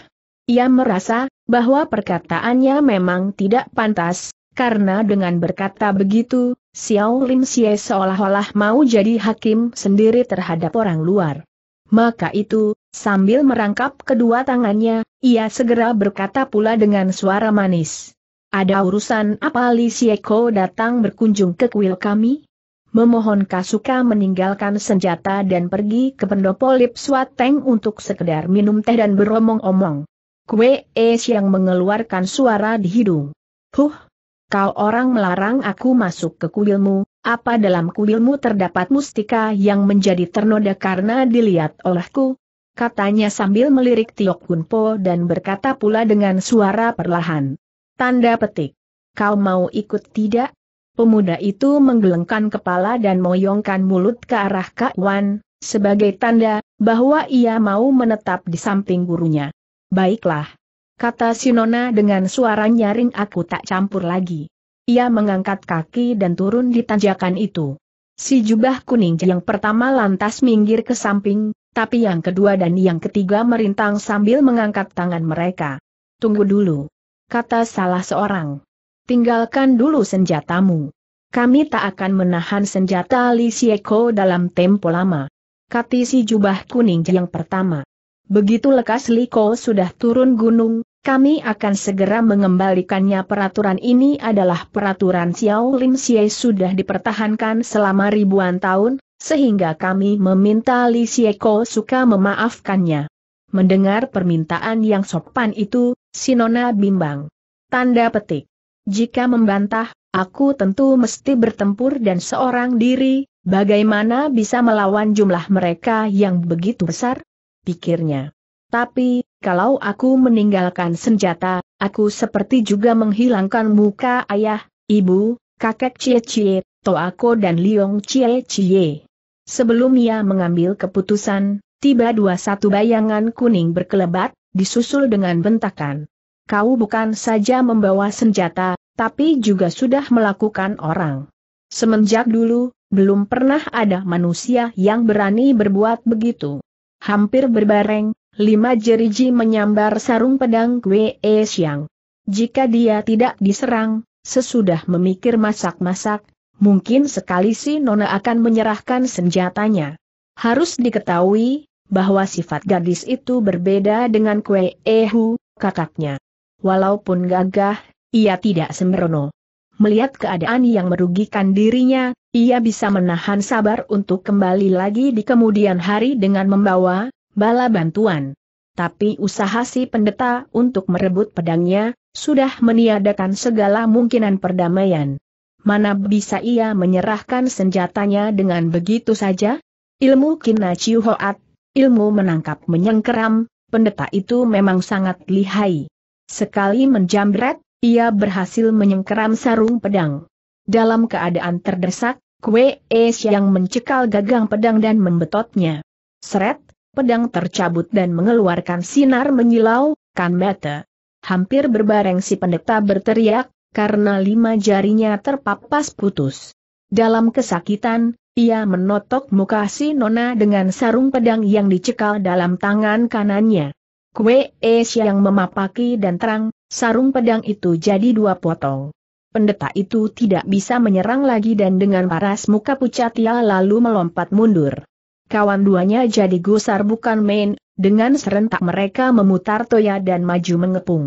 Ia merasa bahwa perkataannya memang tidak pantas, karena dengan berkata begitu, Xiao Lim Xie seolah-olah mau jadi hakim sendiri terhadap orang luar. Maka itu, sambil merangkap kedua tangannya, ia segera berkata pula dengan suara manis. Ada urusan apa Li Sieko datang berkunjung ke kuil kami? Memohon Kasuka meninggalkan senjata dan pergi ke pendopo Lip Swateng untuk sekedar minum teh dan beromong-omong. Kue Es yang mengeluarkan suara di hidung. Huh, kau orang melarang aku masuk ke kuilmu, apa dalam kuilmu terdapat mustika yang menjadi ternoda karena dilihat olehku? Katanya sambil melirik Tiok Kunpo dan berkata pula dengan suara perlahan. Tanda petik. Kau mau ikut tidak? Pemuda itu menggelengkan kepala dan moyongkan mulut ke arah Kak Wan, sebagai tanda bahwa ia mau menetap di samping gurunya. Baiklah. Kata Sinona dengan suara nyaring aku tak campur lagi. Ia mengangkat kaki dan turun di tanjakan itu. Si jubah kuning yang pertama lantas minggir ke samping, tapi yang kedua dan yang ketiga merintang sambil mengangkat tangan mereka. Tunggu dulu. Kata salah seorang. Tinggalkan dulu senjatamu. Kami tak akan menahan senjata Li Sieko dalam tempo lama. Kati si jubah kuning yang pertama. Begitu lekas Liko sudah turun gunung, kami akan segera mengembalikannya peraturan ini adalah peraturan Xiao Lim Xie sudah dipertahankan selama ribuan tahun, sehingga kami meminta Li Xie Ko suka memaafkannya. Mendengar permintaan yang sopan itu, Sinona bimbang. Tanda petik. Jika membantah, aku tentu mesti bertempur dan seorang diri, bagaimana bisa melawan jumlah mereka yang begitu besar? Pikirnya. Tapi, kalau aku meninggalkan senjata, aku seperti juga menghilangkan muka ayah, ibu, kakek Cie Cie, Toako dan Liong Cie Cie. Sebelum ia mengambil keputusan, tiba dua satu bayangan kuning berkelebat, disusul dengan bentakan. Kau bukan saja membawa senjata, tapi juga sudah melakukan orang. Semenjak dulu, belum pernah ada manusia yang berani berbuat begitu. Hampir berbareng, Lima jeriji menyambar sarung pedang Kwe E Xiang. Jika dia tidak diserang, sesudah memikir masak-masak, mungkin sekali si Nona akan menyerahkan senjatanya. Harus diketahui, bahwa sifat gadis itu berbeda dengan Kwe E Hu, kakaknya. Walaupun gagah, ia tidak sembrono. Melihat keadaan yang merugikan dirinya, ia bisa menahan sabar untuk kembali lagi di kemudian hari dengan membawa bala bantuan. Tapi usaha si pendeta untuk merebut pedangnya, sudah meniadakan segala mungkinan perdamaian. Mana bisa ia menyerahkan senjatanya dengan begitu saja? Ilmu Kina Chiu ilmu menangkap menyengkeram, pendeta itu memang sangat lihai. Sekali menjamret, ia berhasil menyengkeram sarung pedang. Dalam keadaan terdesak, Kwe Es yang mencekal gagang pedang dan membetotnya. Seret, pedang tercabut dan mengeluarkan sinar menyilau, kan mata. Hampir berbareng si pendeta berteriak, karena lima jarinya terpapas putus. Dalam kesakitan, ia menotok muka si nona dengan sarung pedang yang dicekal dalam tangan kanannya. Kue es yang memapaki dan terang, sarung pedang itu jadi dua potong. Pendeta itu tidak bisa menyerang lagi dan dengan paras muka pucat ia lalu melompat mundur kawan duanya jadi gusar bukan main, dengan serentak mereka memutar toya dan maju mengepung.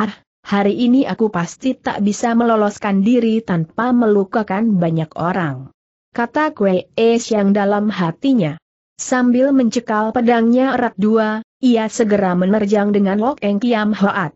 Ah, hari ini aku pasti tak bisa meloloskan diri tanpa melukakan banyak orang. Kata Kwe Es yang dalam hatinya. Sambil mencekal pedangnya erat dua, ia segera menerjang dengan Lok Eng Kiam Hoat.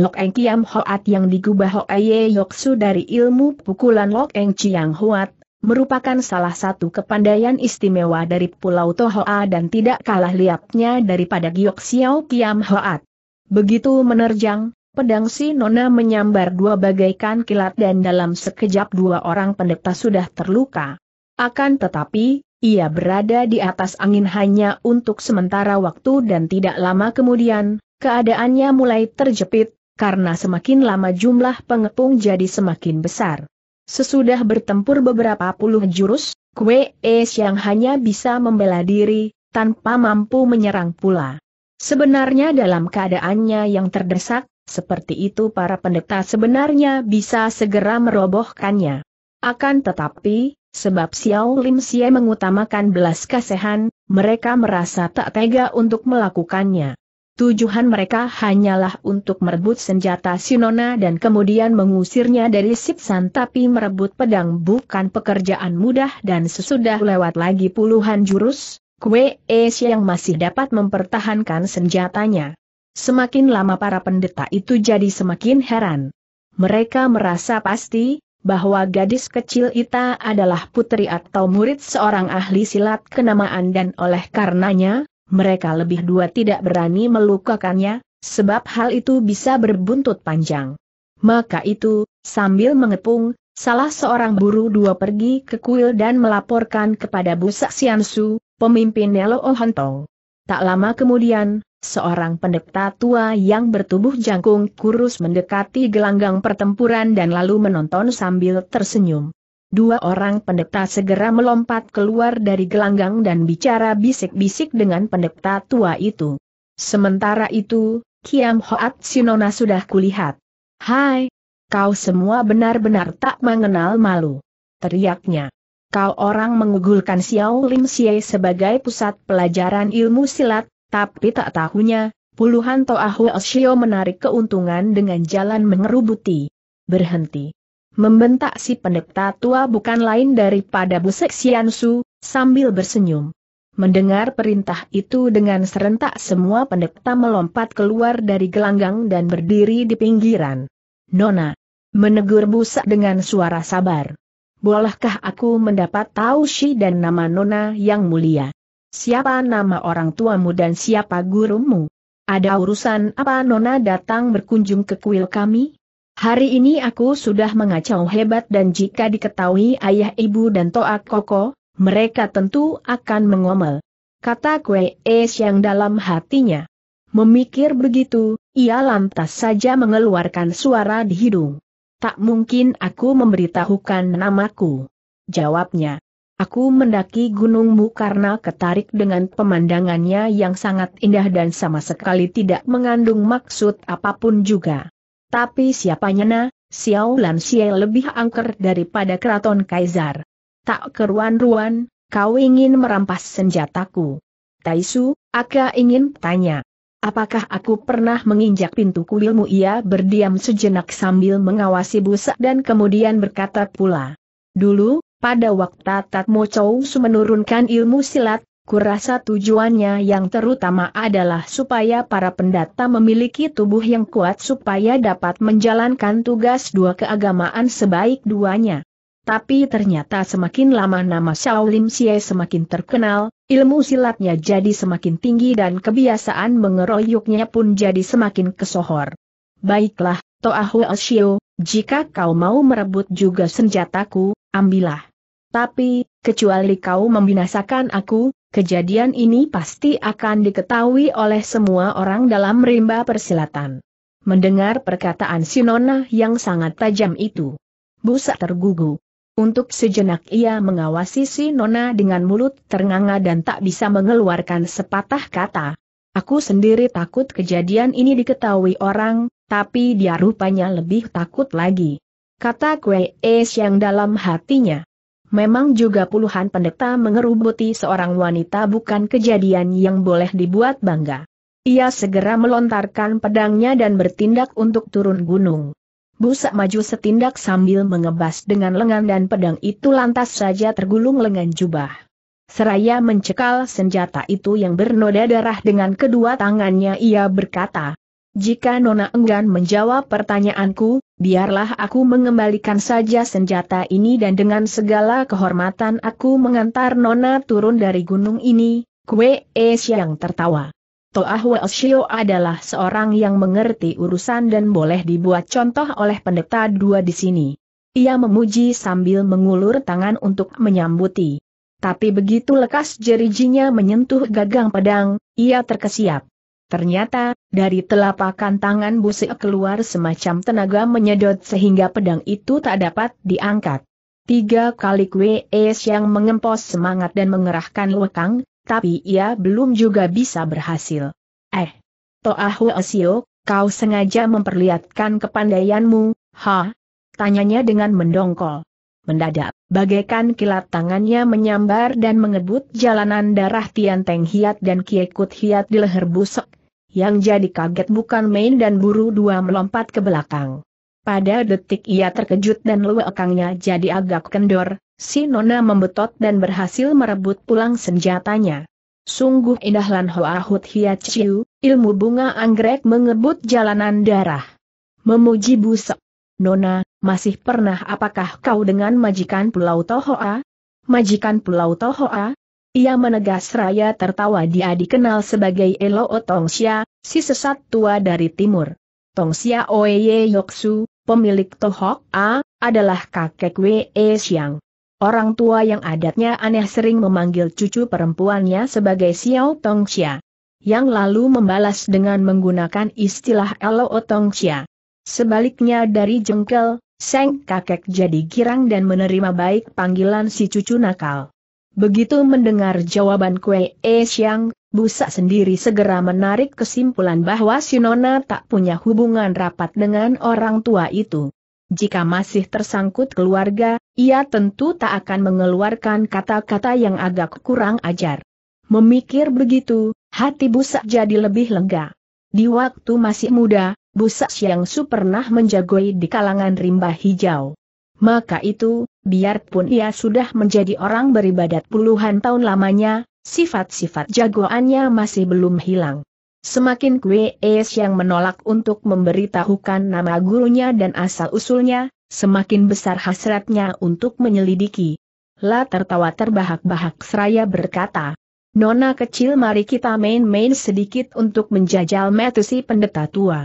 Lok Eng Kiam Hoat yang digubah Hoa Ye Yoksu dari ilmu pukulan Lok Eng Chiang Hoat, merupakan salah satu kepandaian istimewa dari Pulau Tohoa dan tidak kalah liapnya daripada Giok Xiao Kiam Hoat. Begitu menerjang, pedang si Nona menyambar dua bagaikan kilat dan dalam sekejap dua orang pendeta sudah terluka. Akan tetapi, ia berada di atas angin hanya untuk sementara waktu dan tidak lama kemudian, keadaannya mulai terjepit, karena semakin lama jumlah pengepung jadi semakin besar. Sesudah bertempur beberapa puluh jurus, Kue Es yang hanya bisa membela diri, tanpa mampu menyerang pula. Sebenarnya dalam keadaannya yang terdesak, seperti itu para pendeta sebenarnya bisa segera merobohkannya. Akan tetapi, sebab Xiao Lim Xie mengutamakan belas kasihan, mereka merasa tak tega untuk melakukannya. Tujuan mereka hanyalah untuk merebut senjata Sinona dan kemudian mengusirnya dari Sipsan tapi merebut pedang bukan pekerjaan mudah dan sesudah lewat lagi puluhan jurus, Kue Es yang masih dapat mempertahankan senjatanya. Semakin lama para pendeta itu jadi semakin heran. Mereka merasa pasti, bahwa gadis kecil Ita adalah putri atau murid seorang ahli silat kenamaan dan oleh karenanya, mereka lebih dua tidak berani melukakannya, sebab hal itu bisa berbuntut panjang. Maka itu, sambil mengepung, salah seorang buru dua pergi ke kuil dan melaporkan kepada Busak Siansu, pemimpin Nelo Ohantong. Tak lama kemudian, seorang pendeta tua yang bertubuh jangkung kurus mendekati gelanggang pertempuran dan lalu menonton sambil tersenyum. Dua orang pendeta segera melompat keluar dari gelanggang dan bicara bisik-bisik dengan pendeta tua itu. Sementara itu, Kiam Hoat Sinona sudah kulihat. Hai, kau semua benar-benar tak mengenal malu. Teriaknya. Kau orang mengugulkan Xiao Lim Xie sebagai pusat pelajaran ilmu silat, tapi tak tahunya, puluhan Toa Huel menarik keuntungan dengan jalan mengerubuti. Berhenti. Membentak si pendeta tua bukan lain daripada Busek Siansu, sambil bersenyum. Mendengar perintah itu dengan serentak semua pendeta melompat keluar dari gelanggang dan berdiri di pinggiran. Nona. Menegur Busak dengan suara sabar. Bolehkah aku mendapat tahu si dan nama Nona yang mulia? Siapa nama orang tuamu dan siapa gurumu? Ada urusan apa Nona datang berkunjung ke kuil kami? Hari ini aku sudah mengacau hebat dan jika diketahui ayah ibu dan toak koko, mereka tentu akan mengomel. Kata Kue Es yang dalam hatinya. Memikir begitu, ia lantas saja mengeluarkan suara di hidung. Tak mungkin aku memberitahukan namaku. Jawabnya. Aku mendaki gunungmu karena ketarik dengan pemandangannya yang sangat indah dan sama sekali tidak mengandung maksud apapun juga. Tapi siapa nyana, Xiao Lan Xie lebih angker daripada keraton Kaisar. Tak keruan-ruan, kau ingin merampas senjataku. Taisu, Aka ingin tanya. Apakah aku pernah menginjak pintu kuilmu? Ia berdiam sejenak sambil mengawasi busa dan kemudian berkata pula. Dulu, pada waktu Tatmo Chou menurunkan ilmu silat, Kurasa tujuannya yang terutama adalah supaya para pendata memiliki tubuh yang kuat supaya dapat menjalankan tugas dua keagamaan sebaik duanya. Tapi ternyata semakin lama nama Shaolin Lim Xie semakin terkenal, ilmu silatnya jadi semakin tinggi dan kebiasaan mengeroyoknya pun jadi semakin kesohor. Baiklah, Toahu Shio, jika kau mau merebut juga senjataku, ambillah. Tapi, kecuali kau membinasakan aku, kejadian ini pasti akan diketahui oleh semua orang dalam rimba persilatan. Mendengar perkataan Sinona yang sangat tajam itu, Busa tergugu. Untuk sejenak ia mengawasi Sinona dengan mulut ternganga dan tak bisa mengeluarkan sepatah kata. Aku sendiri takut kejadian ini diketahui orang, tapi dia rupanya lebih takut lagi. Kata Kwe Es yang dalam hatinya. Memang juga puluhan pendeta mengerubuti seorang wanita bukan kejadian yang boleh dibuat bangga. Ia segera melontarkan pedangnya dan bertindak untuk turun gunung. Busak maju setindak sambil mengebas dengan lengan dan pedang itu lantas saja tergulung lengan jubah. Seraya mencekal senjata itu yang bernoda darah dengan kedua tangannya ia berkata, Jika Nona enggan menjawab pertanyaanku, biarlah aku mengembalikan saja senjata ini dan dengan segala kehormatan aku mengantar Nona turun dari gunung ini, Kue E yang tertawa. Toah Welshio adalah seorang yang mengerti urusan dan boleh dibuat contoh oleh pendeta dua di sini. Ia memuji sambil mengulur tangan untuk menyambuti. Tapi begitu lekas jerijinya menyentuh gagang pedang, ia terkesiap. Ternyata, dari telapakan tangan busik keluar semacam tenaga menyedot sehingga pedang itu tak dapat diangkat. Tiga kali kue Es yang mengempos semangat dan mengerahkan lekang, tapi ia belum juga bisa berhasil. Eh, Toahu Esio, kau sengaja memperlihatkan kepandaianmu, ha? Tanyanya dengan mendongkol. Mendadak, bagaikan kilat tangannya menyambar dan mengebut jalanan darah Tian Teng Hiat dan Kiekut Hiat di leher busok yang jadi kaget bukan main dan buru dua melompat ke belakang. Pada detik ia terkejut dan lewekangnya jadi agak kendor, si Nona membetot dan berhasil merebut pulang senjatanya. Sungguh indah Lan Hoa Hut Hia ciu, ilmu bunga anggrek mengebut jalanan darah. Memuji busuk. Nona, masih pernah apakah kau dengan majikan Pulau Tohoa? Majikan Pulau Tohoa, ia menegas raya tertawa dia dikenal sebagai Elo Tongsia, si sesat tua dari timur. Tongsia Oeye Yoksu, pemilik Tohok A, adalah kakek Wei e Xiang. Orang tua yang adatnya aneh sering memanggil cucu perempuannya sebagai Xiao Tongxia. Yang lalu membalas dengan menggunakan istilah Elo Tongsia. Sebaliknya dari jengkel, Seng kakek jadi girang dan menerima baik panggilan si cucu nakal. Begitu mendengar jawaban Kue E Xiang, Busa sendiri segera menarik kesimpulan bahwa Sinona tak punya hubungan rapat dengan orang tua itu. Jika masih tersangkut keluarga, ia tentu tak akan mengeluarkan kata-kata yang agak kurang ajar. Memikir begitu, hati Busa jadi lebih lega. Di waktu masih muda, Busa Su pernah menjagoi di kalangan rimba hijau. Maka itu, biarpun ia sudah menjadi orang beribadat puluhan tahun lamanya, sifat-sifat jagoannya masih belum hilang. Semakin Kwe Es yang menolak untuk memberitahukan nama gurunya dan asal-usulnya, semakin besar hasratnya untuk menyelidiki. La tertawa terbahak-bahak seraya berkata, Nona kecil mari kita main-main sedikit untuk menjajal metusi pendeta tua.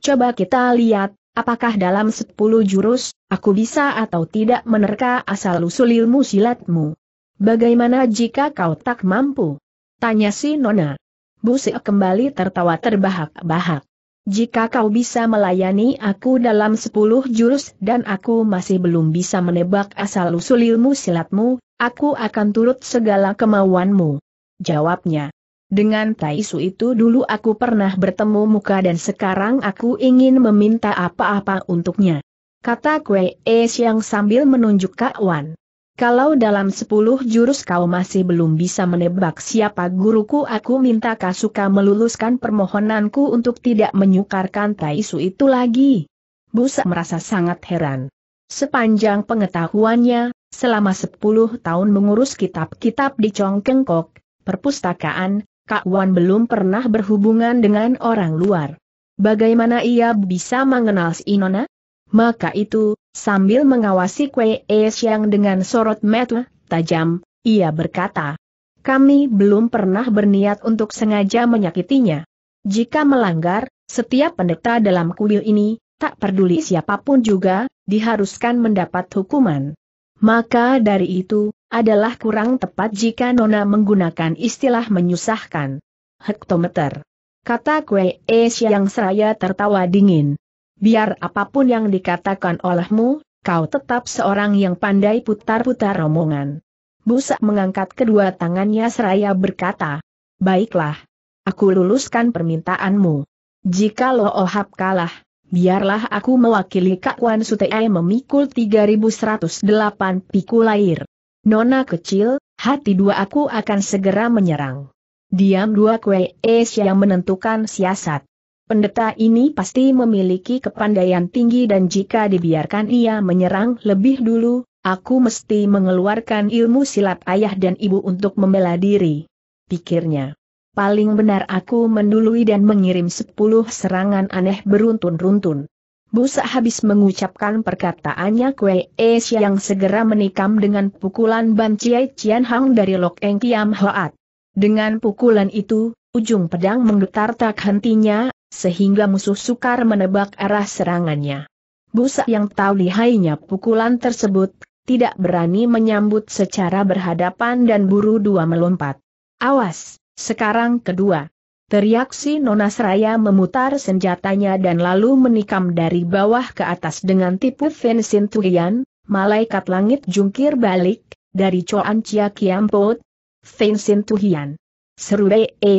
Coba kita lihat, Apakah dalam sepuluh jurus, aku bisa atau tidak menerka asal-usul ilmu silatmu? Bagaimana jika kau tak mampu? Tanya si Nona. Busi kembali tertawa terbahak-bahak. Jika kau bisa melayani aku dalam sepuluh jurus dan aku masih belum bisa menebak asal-usul ilmu silatmu, aku akan turut segala kemauanmu. Jawabnya. Dengan Taisu itu dulu aku pernah bertemu muka dan sekarang aku ingin meminta apa-apa untuknya. Kata Kwe E yang sambil menunjuk Kak Wan. Kalau dalam sepuluh jurus kau masih belum bisa menebak siapa guruku aku minta Kasuka meluluskan permohonanku untuk tidak menyukarkan Taisu itu lagi. Busa merasa sangat heran. Sepanjang pengetahuannya, selama sepuluh tahun mengurus kitab-kitab di Chongkengkok, perpustakaan, Kak Wan belum pernah berhubungan dengan orang luar. Bagaimana ia bisa mengenal si Nona? Maka itu, sambil mengawasi Kwe E yang dengan sorot mata tajam, ia berkata, kami belum pernah berniat untuk sengaja menyakitinya. Jika melanggar, setiap pendeta dalam kuil ini, tak peduli siapapun juga, diharuskan mendapat hukuman. Maka dari itu, adalah kurang tepat jika Nona menggunakan istilah menyusahkan. Hektometer. Kata Kwe E yang seraya tertawa dingin. Biar apapun yang dikatakan olehmu, kau tetap seorang yang pandai putar-putar omongan. Busak mengangkat kedua tangannya seraya berkata, Baiklah. Aku luluskan permintaanmu. Jika ohap kalah, Biarlah aku mewakili Kak Wan Sutei memikul 3108 pikul air. Nona kecil, hati dua aku akan segera menyerang. Diam dua kue es yang menentukan siasat. Pendeta ini pasti memiliki kepandaian tinggi dan jika dibiarkan ia menyerang lebih dulu, aku mesti mengeluarkan ilmu silat ayah dan ibu untuk membela diri. Pikirnya paling benar aku mendului dan mengirim sepuluh serangan aneh beruntun-runtun. Busa habis mengucapkan perkataannya Kue E yang segera menikam dengan pukulan Ban Chiai Chian Hang dari Lok Eng Kiam Hoat. Dengan pukulan itu, ujung pedang menggetar tak hentinya, sehingga musuh sukar menebak arah serangannya. Busa yang tahu lihainya pukulan tersebut, tidak berani menyambut secara berhadapan dan buru dua melompat. Awas! Sekarang kedua. Teriak si Nona Seraya memutar senjatanya dan lalu menikam dari bawah ke atas dengan tipu Vincent Tuhian, malaikat langit jungkir balik, dari Coan Chia Kiampot, Vincent Tuhian. Seru e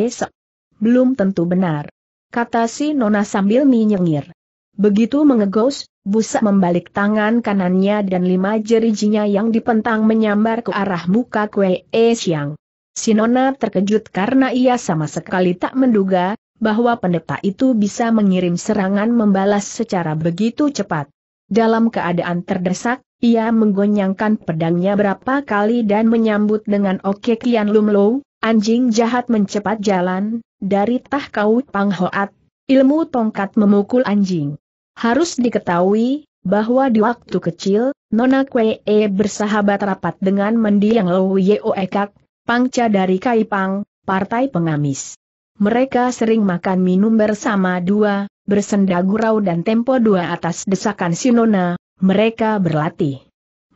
Belum tentu benar. Kata si Nona sambil menyengir. Begitu mengegos, busa membalik tangan kanannya dan lima jerijinya yang dipentang menyambar ke arah muka Kue E Siang. Sinona terkejut karena ia sama sekali tak menduga, bahwa pendeta itu bisa mengirim serangan membalas secara begitu cepat. Dalam keadaan terdesak, ia menggonyangkan pedangnya berapa kali dan menyambut dengan oke kian Lumlo, anjing jahat mencepat jalan, dari tah kau hoat, ilmu tongkat memukul anjing. Harus diketahui, bahwa di waktu kecil, Nona Kwee bersahabat rapat dengan mendiang Lou Yeo Ekak, pangca dari Kaipang, partai pengamis. Mereka sering makan minum bersama dua, bersenda gurau dan tempo dua atas desakan Sinona, mereka berlatih.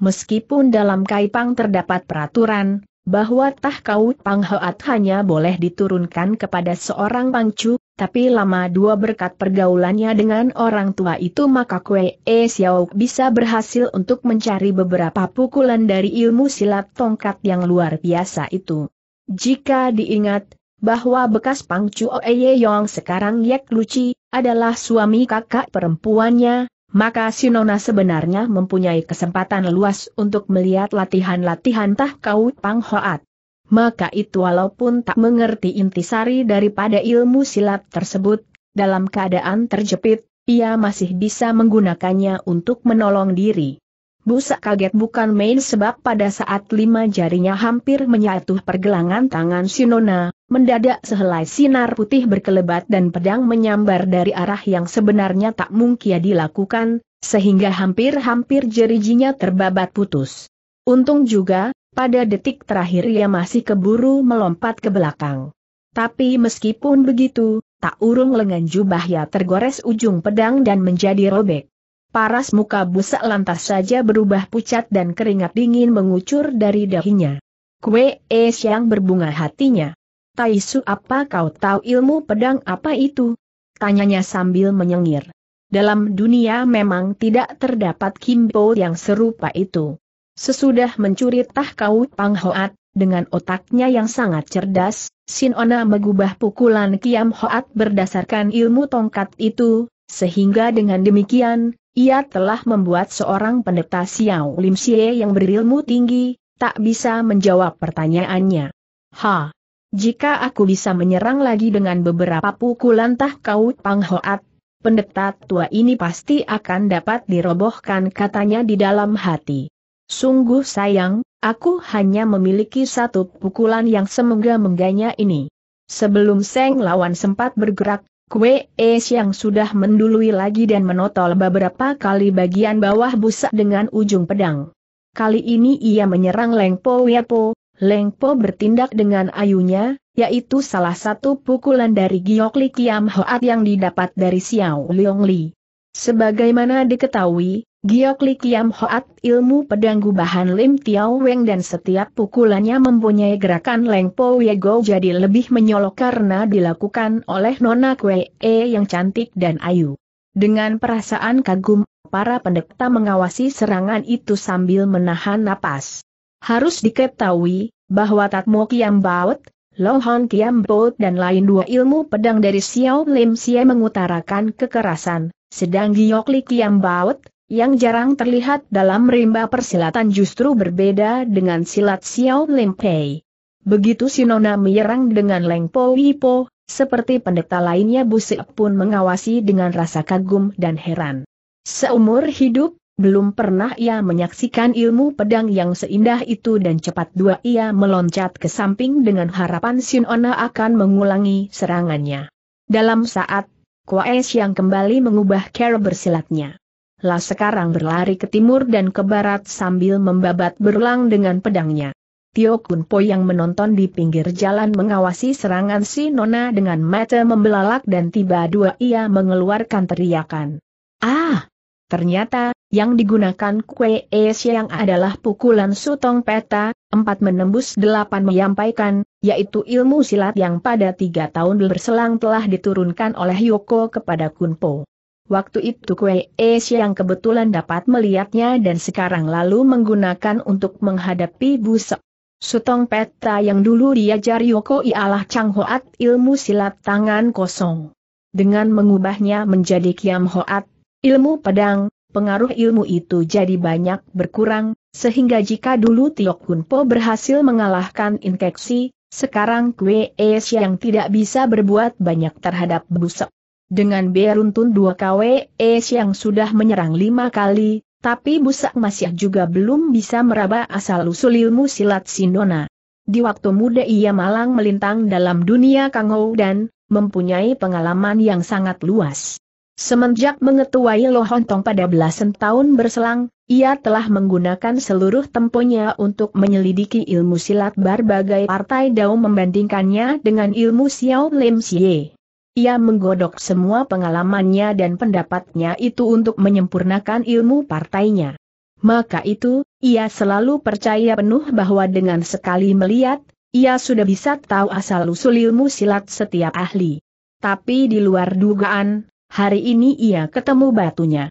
Meskipun dalam Kaipang terdapat peraturan, bahwa Tahkau Panghoat hanya boleh diturunkan kepada seorang pangcu, tapi lama dua berkat pergaulannya dengan orang tua itu maka Kwe E Xiao bisa berhasil untuk mencari beberapa pukulan dari ilmu silat tongkat yang luar biasa itu. Jika diingat, bahwa bekas pangcu Oeye Yong sekarang Yek Luci, adalah suami kakak perempuannya, maka Sinona sebenarnya mempunyai kesempatan luas untuk melihat latihan-latihan tah kau Pang Hoat. Maka itu walaupun tak mengerti intisari daripada ilmu silat tersebut, dalam keadaan terjepit, ia masih bisa menggunakannya untuk menolong diri. Busak kaget bukan main sebab pada saat lima jarinya hampir menyatuh pergelangan tangan Sinona, Mendadak sehelai sinar putih berkelebat dan pedang menyambar dari arah yang sebenarnya tak mungkin dilakukan, sehingga hampir-hampir jerijinya terbabat putus. Untung juga, pada detik terakhir ia masih keburu melompat ke belakang. Tapi meskipun begitu, tak urung lengan jubah jubahnya tergores ujung pedang dan menjadi robek. Paras muka busak lantas saja berubah pucat dan keringat dingin mengucur dari dahinya. Kue es yang berbunga hatinya. Taisu apa kau tahu ilmu pedang apa itu? Tanyanya sambil menyengir. Dalam dunia memang tidak terdapat kimpo yang serupa itu. Sesudah mencuri tahkau Hoat, dengan otaknya yang sangat cerdas, Sinona mengubah pukulan Kiam Hoat berdasarkan ilmu tongkat itu, sehingga dengan demikian, ia telah membuat seorang pendeta Xiao Lim Xie yang berilmu tinggi, tak bisa menjawab pertanyaannya. Ha! Jika aku bisa menyerang lagi dengan beberapa pukulan tah kau Hoat, pendeta tua ini pasti akan dapat dirobohkan katanya di dalam hati. Sungguh sayang, aku hanya memiliki satu pukulan yang semoga mengganya ini. Sebelum Seng lawan sempat bergerak, Kue Es yang sudah mendului lagi dan menotol beberapa kali bagian bawah busa dengan ujung pedang. Kali ini ia menyerang Leng Po Wepo, Leng Po bertindak dengan ayunya, yaitu salah satu pukulan dari Giok Li Kiam Hoat yang didapat dari Xiao Leong Li. Sebagaimana diketahui, Giok Li Kiam Hoat ilmu pedang gubahan Lim Tiao Weng dan setiap pukulannya mempunyai gerakan Lengpo Wego jadi lebih menyolok karena dilakukan oleh Nona Kwe E yang cantik dan ayu. Dengan perasaan kagum, para pendekta mengawasi serangan itu sambil menahan napas. Harus diketahui, bahwa Tatmo Kiam Baut, Lohon Kiam Baut dan lain dua ilmu pedang dari Xiao Lim Xie mengutarakan kekerasan, sedang Giokli Kiam Baut, yang jarang terlihat dalam rimba persilatan justru berbeda dengan silat Xiao Lim Pei. Begitu Sinona menyerang dengan Leng Po Wipo, seperti pendeta lainnya busuk pun mengawasi dengan rasa kagum dan heran. Seumur hidup, belum pernah ia menyaksikan ilmu pedang yang seindah itu dan cepat dua ia meloncat ke samping dengan harapan Ona akan mengulangi serangannya. Dalam saat, Kuaes yang kembali mengubah cara bersilatnya. Lah sekarang berlari ke timur dan ke barat sambil membabat berulang dengan pedangnya. Tio Kunpo yang menonton di pinggir jalan mengawasi serangan si Nona dengan mata membelalak dan tiba dua ia mengeluarkan teriakan. Ah! Ternyata, yang digunakan Kue yang adalah pukulan sutong peta, empat menembus delapan menyampaikan, yaitu ilmu silat yang pada tiga tahun berselang telah diturunkan oleh Yoko kepada Kunpo. Waktu itu Kue Es yang kebetulan dapat melihatnya dan sekarang lalu menggunakan untuk menghadapi Busa. Sutong peta yang dulu diajar Yoko ialah Chang Hoat ilmu silat tangan kosong. Dengan mengubahnya menjadi Kiam Hoat, Ilmu pedang, pengaruh ilmu itu jadi banyak berkurang, sehingga jika dulu Tiok Hun Po berhasil mengalahkan infeksi, sekarang Kwe Es yang tidak bisa berbuat banyak terhadap busuk. Dengan beruntun dua Kwe Es yang sudah menyerang lima kali, tapi busak masih juga belum bisa meraba asal-usul ilmu silat Sindona. Di waktu muda ia malang melintang dalam dunia kangou dan mempunyai pengalaman yang sangat luas. Semenjak mengetuai Lohontong pada belasan tahun berselang, ia telah menggunakan seluruh temponya untuk menyelidiki ilmu silat berbagai partai dao membandingkannya dengan ilmu Xiao Lim Xie. Ia menggodok semua pengalamannya dan pendapatnya itu untuk menyempurnakan ilmu partainya. Maka itu, ia selalu percaya penuh bahwa dengan sekali melihat, ia sudah bisa tahu asal-usul ilmu silat setiap ahli. Tapi di luar dugaan, hari ini ia ketemu batunya.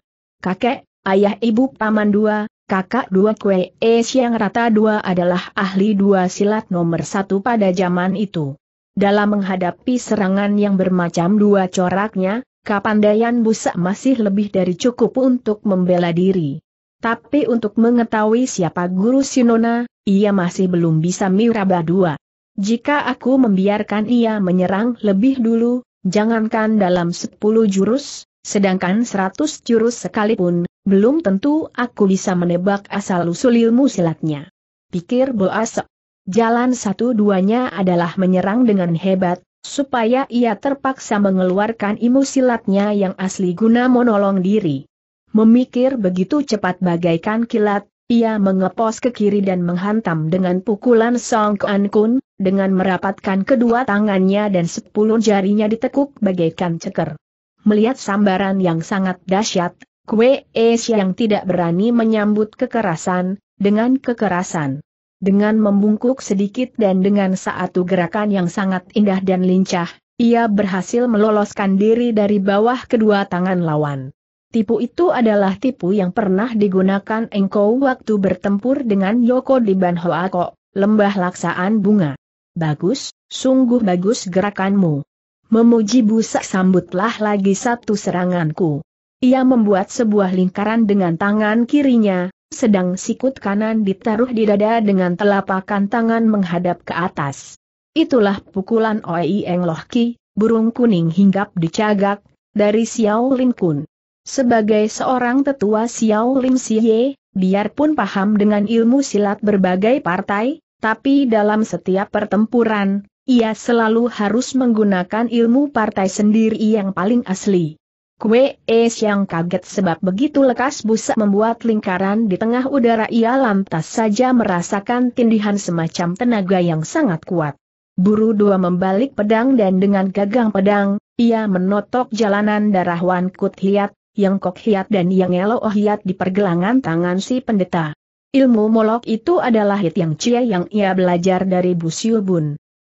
Kakek, ayah ibu paman dua, kakak dua kue es yang rata dua adalah ahli dua silat nomor satu pada zaman itu. Dalam menghadapi serangan yang bermacam dua coraknya, kapandayan busak masih lebih dari cukup untuk membela diri. Tapi untuk mengetahui siapa guru Sinona, ia masih belum bisa miraba dua. Jika aku membiarkan ia menyerang lebih dulu, jangankan dalam sepuluh jurus, sedangkan seratus jurus sekalipun, belum tentu aku bisa menebak asal-usul ilmu silatnya. Pikir Boas. Jalan satu-duanya adalah menyerang dengan hebat, supaya ia terpaksa mengeluarkan ilmu silatnya yang asli guna menolong diri. Memikir begitu cepat bagaikan kilat, ia mengepos ke kiri dan menghantam dengan pukulan Song An Kun, dengan merapatkan kedua tangannya dan sepuluh jarinya ditekuk bagaikan ceker. Melihat sambaran yang sangat dahsyat, Kue Es yang tidak berani menyambut kekerasan, dengan kekerasan. Dengan membungkuk sedikit dan dengan satu gerakan yang sangat indah dan lincah, ia berhasil meloloskan diri dari bawah kedua tangan lawan. Tipu itu adalah tipu yang pernah digunakan engkau waktu bertempur dengan Yoko di Banhoako, lembah laksaan bunga. Bagus, sungguh bagus gerakanmu. Memuji busak sambutlah lagi satu seranganku. Ia membuat sebuah lingkaran dengan tangan kirinya, sedang sikut kanan ditaruh di dada dengan telapakan tangan menghadap ke atas. Itulah pukulan Oi Eng Loh Ki, burung kuning hinggap di cagak, dari Xiao Lim Kun. Sebagai seorang tetua Xiao Lim Siye, biarpun paham dengan ilmu silat berbagai partai, tapi dalam setiap pertempuran, ia selalu harus menggunakan ilmu partai sendiri yang paling asli. Kue Es yang kaget sebab begitu lekas busa membuat lingkaran di tengah udara ia lantas saja merasakan tindihan semacam tenaga yang sangat kuat. Buru dua membalik pedang dan dengan gagang pedang, ia menotok jalanan darah Wan Kut Hiat, Yang Kok Hiat dan Yang Elo oh Hiat di pergelangan tangan si pendeta. Ilmu molok itu adalah hit yang cie yang ia belajar dari Bu Siu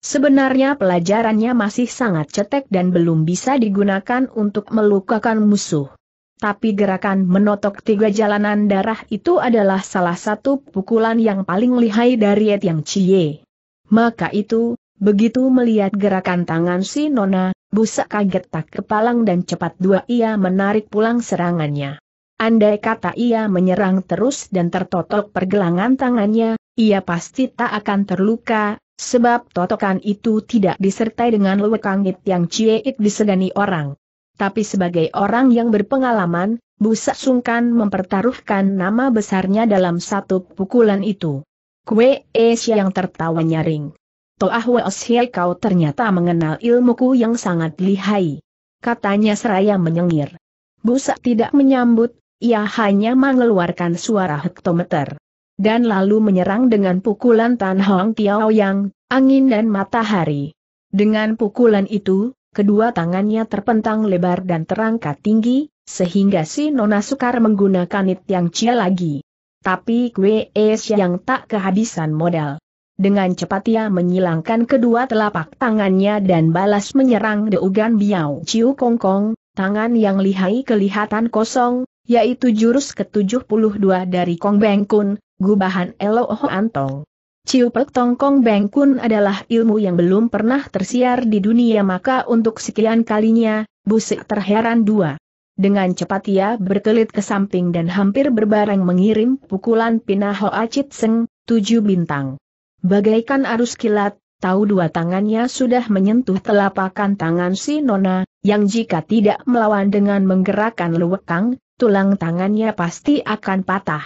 Sebenarnya pelajarannya masih sangat cetek dan belum bisa digunakan untuk melukakan musuh. Tapi gerakan menotok tiga jalanan darah itu adalah salah satu pukulan yang paling lihai dari Hit yang cie. Maka itu, begitu melihat gerakan tangan si Nona, Busa kaget tak kepalang dan cepat dua ia menarik pulang serangannya. Andai kata ia menyerang terus dan tertotok pergelangan tangannya, ia pasti tak akan terluka, sebab totokan itu tidak disertai dengan lewekangit yang cieit disegani orang. Tapi sebagai orang yang berpengalaman, Busak sungkan mempertaruhkan nama besarnya dalam satu pukulan itu. Kue Asia yang tertawa nyaring. Toah Weoshie kau ternyata mengenal ilmuku yang sangat lihai. Katanya seraya menyengir. Busak tidak menyambut, ia hanya mengeluarkan suara hektometer. Dan lalu menyerang dengan pukulan Tan Hong Tiao yang, angin dan matahari. Dengan pukulan itu, kedua tangannya terpentang lebar dan terangkat tinggi, sehingga si Nona Sukar menggunakan it yang cia lagi. Tapi Kwe Es yang tak kehabisan modal. Dengan cepat ia menyilangkan kedua telapak tangannya dan balas menyerang Deugan Biao Ciu Kongkong, tangan yang lihai kelihatan kosong, yaitu jurus ke-72 dari Kong Beng Kun, gubahan Elo Ho Antong. Ciu Pek Tong Kong Beng Kun adalah ilmu yang belum pernah tersiar di dunia maka untuk sekian kalinya, Busik terheran dua. Dengan cepat ia berkelit ke samping dan hampir berbareng mengirim pukulan Pinah Ho Acit Seng, tujuh bintang. Bagaikan arus kilat, tahu dua tangannya sudah menyentuh telapakan tangan si Nona, yang jika tidak melawan dengan menggerakkan luwekang, tulang tangannya pasti akan patah.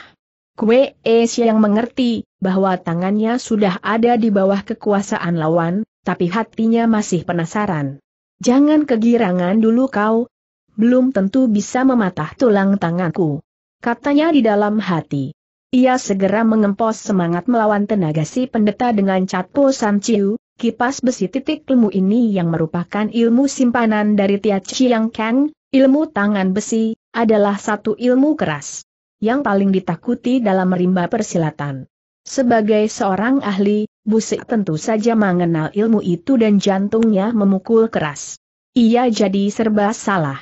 Kue Es yang mengerti bahwa tangannya sudah ada di bawah kekuasaan lawan, tapi hatinya masih penasaran. Jangan kegirangan dulu kau. Belum tentu bisa mematah tulang tanganku. Katanya di dalam hati. Ia segera mengempos semangat melawan tenaga si pendeta dengan catpo sanciu, kipas besi titik ilmu ini yang merupakan ilmu simpanan dari Tia Chiang Kang, ilmu tangan besi, adalah satu ilmu keras. Yang paling ditakuti dalam rimba persilatan. Sebagai seorang ahli, Busik tentu saja mengenal ilmu itu dan jantungnya memukul keras. Ia jadi serba salah.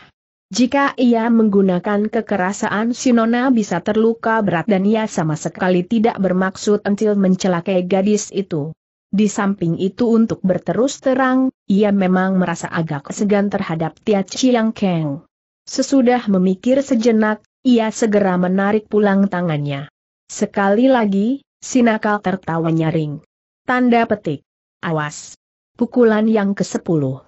Jika ia menggunakan kekerasan, Sinona bisa terluka berat dan ia sama sekali tidak bermaksud entil mencelakai gadis itu. Di samping itu untuk berterus terang, ia memang merasa agak segan terhadap Tia Chiang Kang. Sesudah memikir sejenak, ia segera menarik pulang tangannya. Sekali lagi, si nakal tertawa nyaring. Tanda petik. Awas. Pukulan yang ke-10.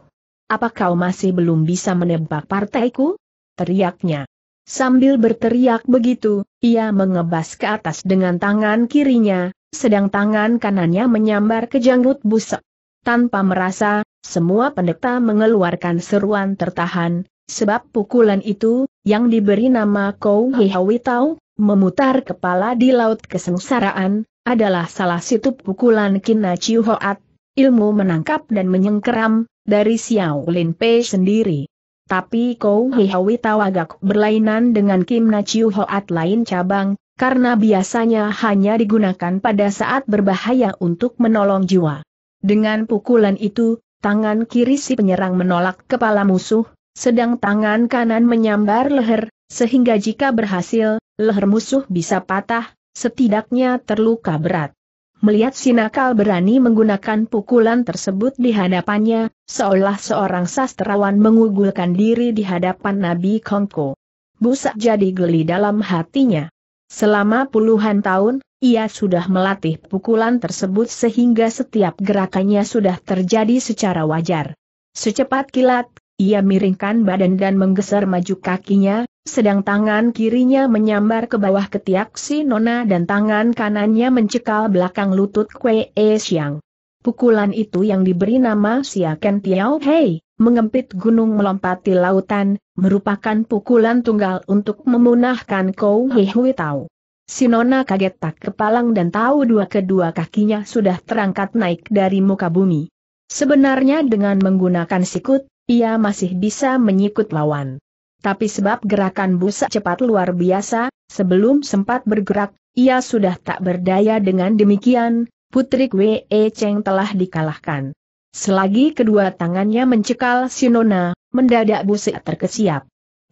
Apa kau masih belum bisa menebak partaiku? Teriaknya. Sambil berteriak begitu, ia mengebas ke atas dengan tangan kirinya, sedang tangan kanannya menyambar ke janggut busuk. Tanpa merasa, semua pendeta mengeluarkan seruan tertahan, Sebab pukulan itu, yang diberi nama Kou Hihawi Tau, memutar kepala di laut kesengsaraan, adalah salah situ pukulan Kina Chiu Hoat, ilmu menangkap dan menyengkeram, dari Xiao Lin Pei sendiri. Tapi Kou Hihawi Tau agak berlainan dengan Kim Na Chiu Hoat lain cabang, karena biasanya hanya digunakan pada saat berbahaya untuk menolong jiwa. Dengan pukulan itu, tangan kiri si penyerang menolak kepala musuh, sedang tangan kanan menyambar leher, sehingga jika berhasil, leher musuh bisa patah, setidaknya terluka berat. Melihat si berani menggunakan pukulan tersebut di hadapannya, seolah seorang sastrawan mengugulkan diri di hadapan Nabi Kongko. Busak jadi geli dalam hatinya. Selama puluhan tahun, ia sudah melatih pukulan tersebut sehingga setiap gerakannya sudah terjadi secara wajar. Secepat kilat, ia miringkan badan dan menggeser maju kakinya, sedang tangan kirinya menyambar ke bawah ketiak si Nona dan tangan kanannya mencekal belakang lutut Kue E Xiang. Pukulan itu yang diberi nama Ken Tiao Hei, mengempit gunung melompati lautan, merupakan pukulan tunggal untuk memunahkan Kou Hei Hui Tau. Si Nona kaget tak kepalang dan tahu dua kedua kakinya sudah terangkat naik dari muka bumi. Sebenarnya dengan menggunakan sikut, ia masih bisa menyikut lawan. Tapi sebab gerakan busa cepat luar biasa, sebelum sempat bergerak, ia sudah tak berdaya dengan demikian, Putri Kwe e Cheng telah dikalahkan. Selagi kedua tangannya mencekal Sinona, mendadak busa terkesiap.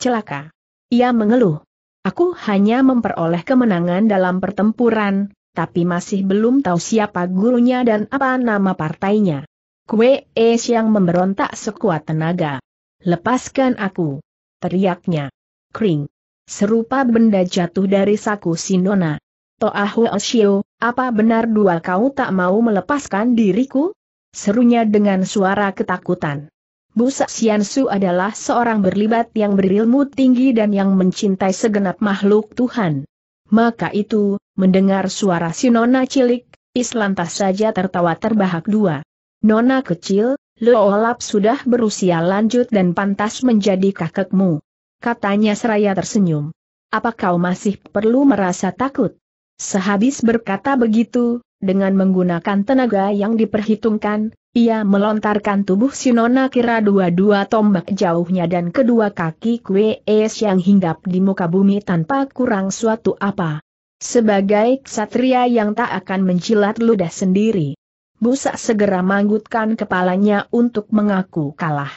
Celaka. Ia mengeluh. Aku hanya memperoleh kemenangan dalam pertempuran, tapi masih belum tahu siapa gurunya dan apa nama partainya. Kue Es yang memberontak sekuat tenaga. Lepaskan aku. Teriaknya. Kring. Serupa benda jatuh dari saku Sinona. Toahu Oshio, apa benar dua kau tak mau melepaskan diriku? Serunya dengan suara ketakutan. Busa Xiansu adalah seorang berlibat yang berilmu tinggi dan yang mencintai segenap makhluk Tuhan. Maka itu, mendengar suara Sinona cilik, Islantas saja tertawa terbahak dua. Nona kecil, Leolap sudah berusia lanjut dan pantas menjadi kakekmu. Katanya seraya tersenyum. Apa kau masih perlu merasa takut? Sehabis berkata begitu, dengan menggunakan tenaga yang diperhitungkan, ia melontarkan tubuh si Nona kira dua-dua tombak jauhnya dan kedua kaki kue es yang hinggap di muka bumi tanpa kurang suatu apa. Sebagai ksatria yang tak akan menjilat ludah sendiri. Busak segera manggutkan kepalanya untuk mengaku kalah.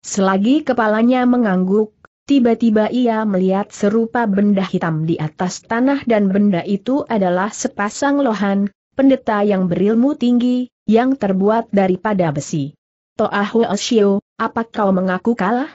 Selagi kepalanya mengangguk, tiba-tiba ia melihat serupa benda hitam di atas tanah dan benda itu adalah sepasang lohan, pendeta yang berilmu tinggi, yang terbuat daripada besi. Toahu Oshio, apa kau mengaku kalah?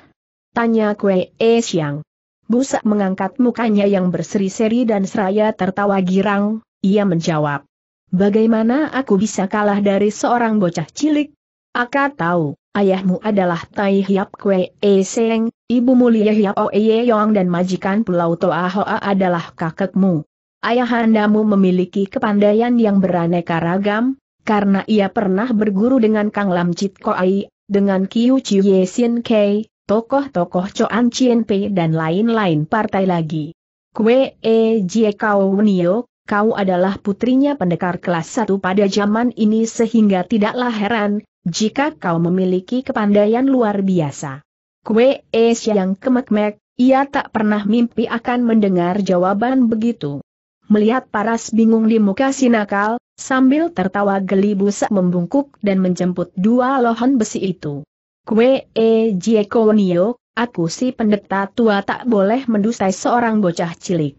Tanya Kue E Xiang. Busak mengangkat mukanya yang berseri-seri dan seraya tertawa girang, ia menjawab. Bagaimana aku bisa kalah dari seorang bocah cilik? Aku tahu, ayahmu adalah Tai Hiap Kwe E Seng, ibu mulia Hiap Oe Yong dan majikan Pulau Toa Hoa adalah kakekmu. Ayahandamu memiliki kepandaian yang beraneka ragam, karena ia pernah berguru dengan Kang Lam Chit Koai, dengan Kiu Chiu Ye Sin Kei, tokoh-tokoh Choan Chien Pei dan lain-lain partai lagi. Kwe E Jie Kau Nio, kau adalah putrinya pendekar kelas satu pada zaman ini sehingga tidaklah heran, jika kau memiliki kepandaian luar biasa. Kue es yang kemek-mek, ia tak pernah mimpi akan mendengar jawaban begitu. Melihat Paras bingung di muka Sinakal, sambil tertawa geli busa membungkuk dan menjemput dua lohon besi itu. Kue e jiekonio, aku si pendeta tua tak boleh mendustai seorang bocah cilik.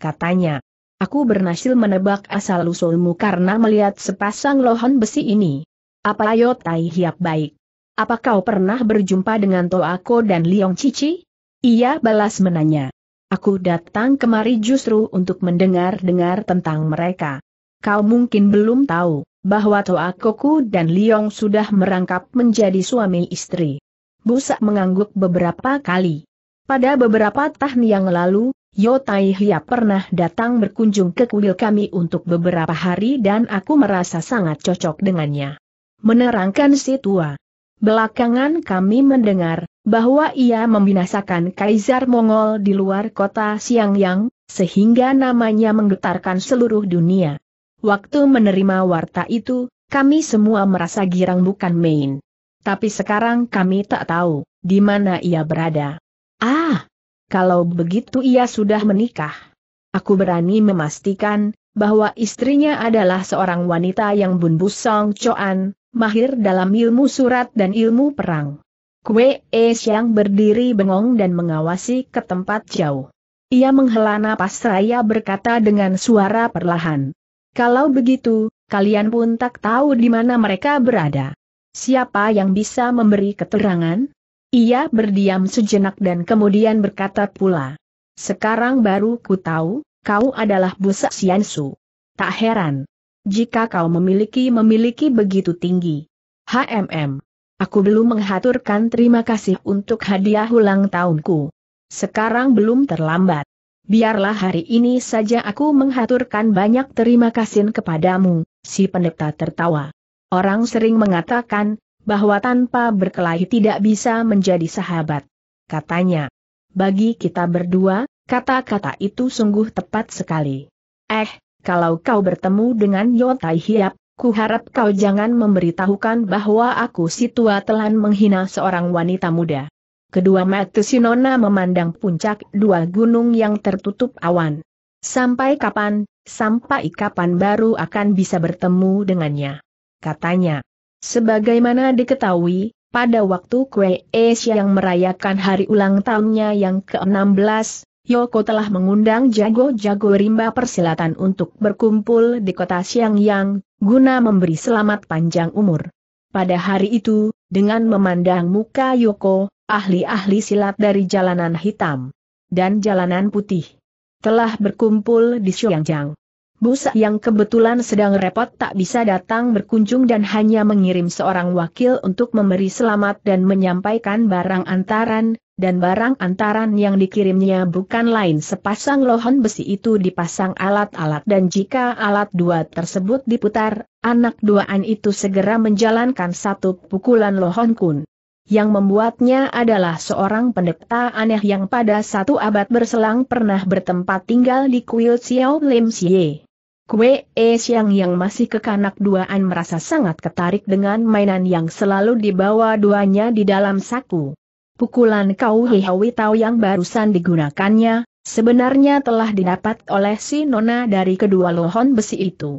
Katanya. Aku berhasil menebak asal-usulmu karena melihat sepasang lohon besi ini. Apa ayo Tai Hiap baik? Apa kau pernah berjumpa dengan Toako dan Liong Cici? Ia balas menanya. Aku datang kemari justru untuk mendengar-dengar tentang mereka. Kau mungkin belum tahu bahwa Toakoku dan Liong sudah merangkap menjadi suami istri. Busak mengangguk beberapa kali. Pada beberapa tahun yang lalu, Yo Tai Hia pernah datang berkunjung ke kuil kami untuk beberapa hari dan aku merasa sangat cocok dengannya. Menerangkan si tua. Belakangan kami mendengar, bahwa ia membinasakan Kaisar Mongol di luar kota Xiangyang, sehingga namanya menggetarkan seluruh dunia. Waktu menerima warta itu, kami semua merasa girang bukan main. Tapi sekarang kami tak tahu, di mana ia berada. Ah, kalau begitu ia sudah menikah. Aku berani memastikan, bahwa istrinya adalah seorang wanita yang bun Song coan, mahir dalam ilmu surat dan ilmu perang. Kue es yang berdiri bengong dan mengawasi ke tempat jauh. Ia menghela napas raya berkata dengan suara perlahan. Kalau begitu, kalian pun tak tahu di mana mereka berada. Siapa yang bisa memberi keterangan? Ia berdiam sejenak dan kemudian berkata pula. Sekarang baru ku tahu, kau adalah busak Siansu. Tak heran. Jika kau memiliki-memiliki begitu tinggi. HMM. Aku belum menghaturkan terima kasih untuk hadiah ulang tahunku. Sekarang belum terlambat. Biarlah hari ini saja aku menghaturkan banyak terima kasih kepadamu, si pendeta tertawa. Orang sering mengatakan, bahwa tanpa berkelahi tidak bisa menjadi sahabat. Katanya, bagi kita berdua, kata-kata itu sungguh tepat sekali. Eh, kalau kau bertemu dengan Yotai Hiap, kuharap kau jangan memberitahukan bahwa aku si tua telan menghina seorang wanita muda. Kedua mata Sinona memandang puncak dua gunung yang tertutup awan. Sampai kapan, sampai kapan baru akan bisa bertemu dengannya? Katanya. Sebagaimana diketahui, pada waktu Kue Asia yang merayakan hari ulang tahunnya yang ke-16, Yoko telah mengundang jago-jago rimba persilatan untuk berkumpul di kota Xiangyang, guna memberi selamat panjang umur. Pada hari itu, dengan memandang muka Yoko, ahli-ahli silat dari jalanan hitam dan jalanan putih telah berkumpul di Xiangyang. Busa yang kebetulan sedang repot tak bisa datang berkunjung dan hanya mengirim seorang wakil untuk memberi selamat dan menyampaikan barang antaran, dan barang antaran yang dikirimnya bukan lain sepasang lohon besi itu dipasang alat-alat dan jika alat dua tersebut diputar, anak duaan itu segera menjalankan satu pukulan lohon kun. Yang membuatnya adalah seorang pendeta aneh yang pada satu abad berselang pernah bertempat tinggal di kuil Xiao Lim Xie. Kue es Siang yang masih kekanak duaan merasa sangat ketarik dengan mainan yang selalu dibawa duanya di dalam saku. Pukulan kau Hihawi Tau yang barusan digunakannya, sebenarnya telah didapat oleh si Nona dari kedua lohon besi itu.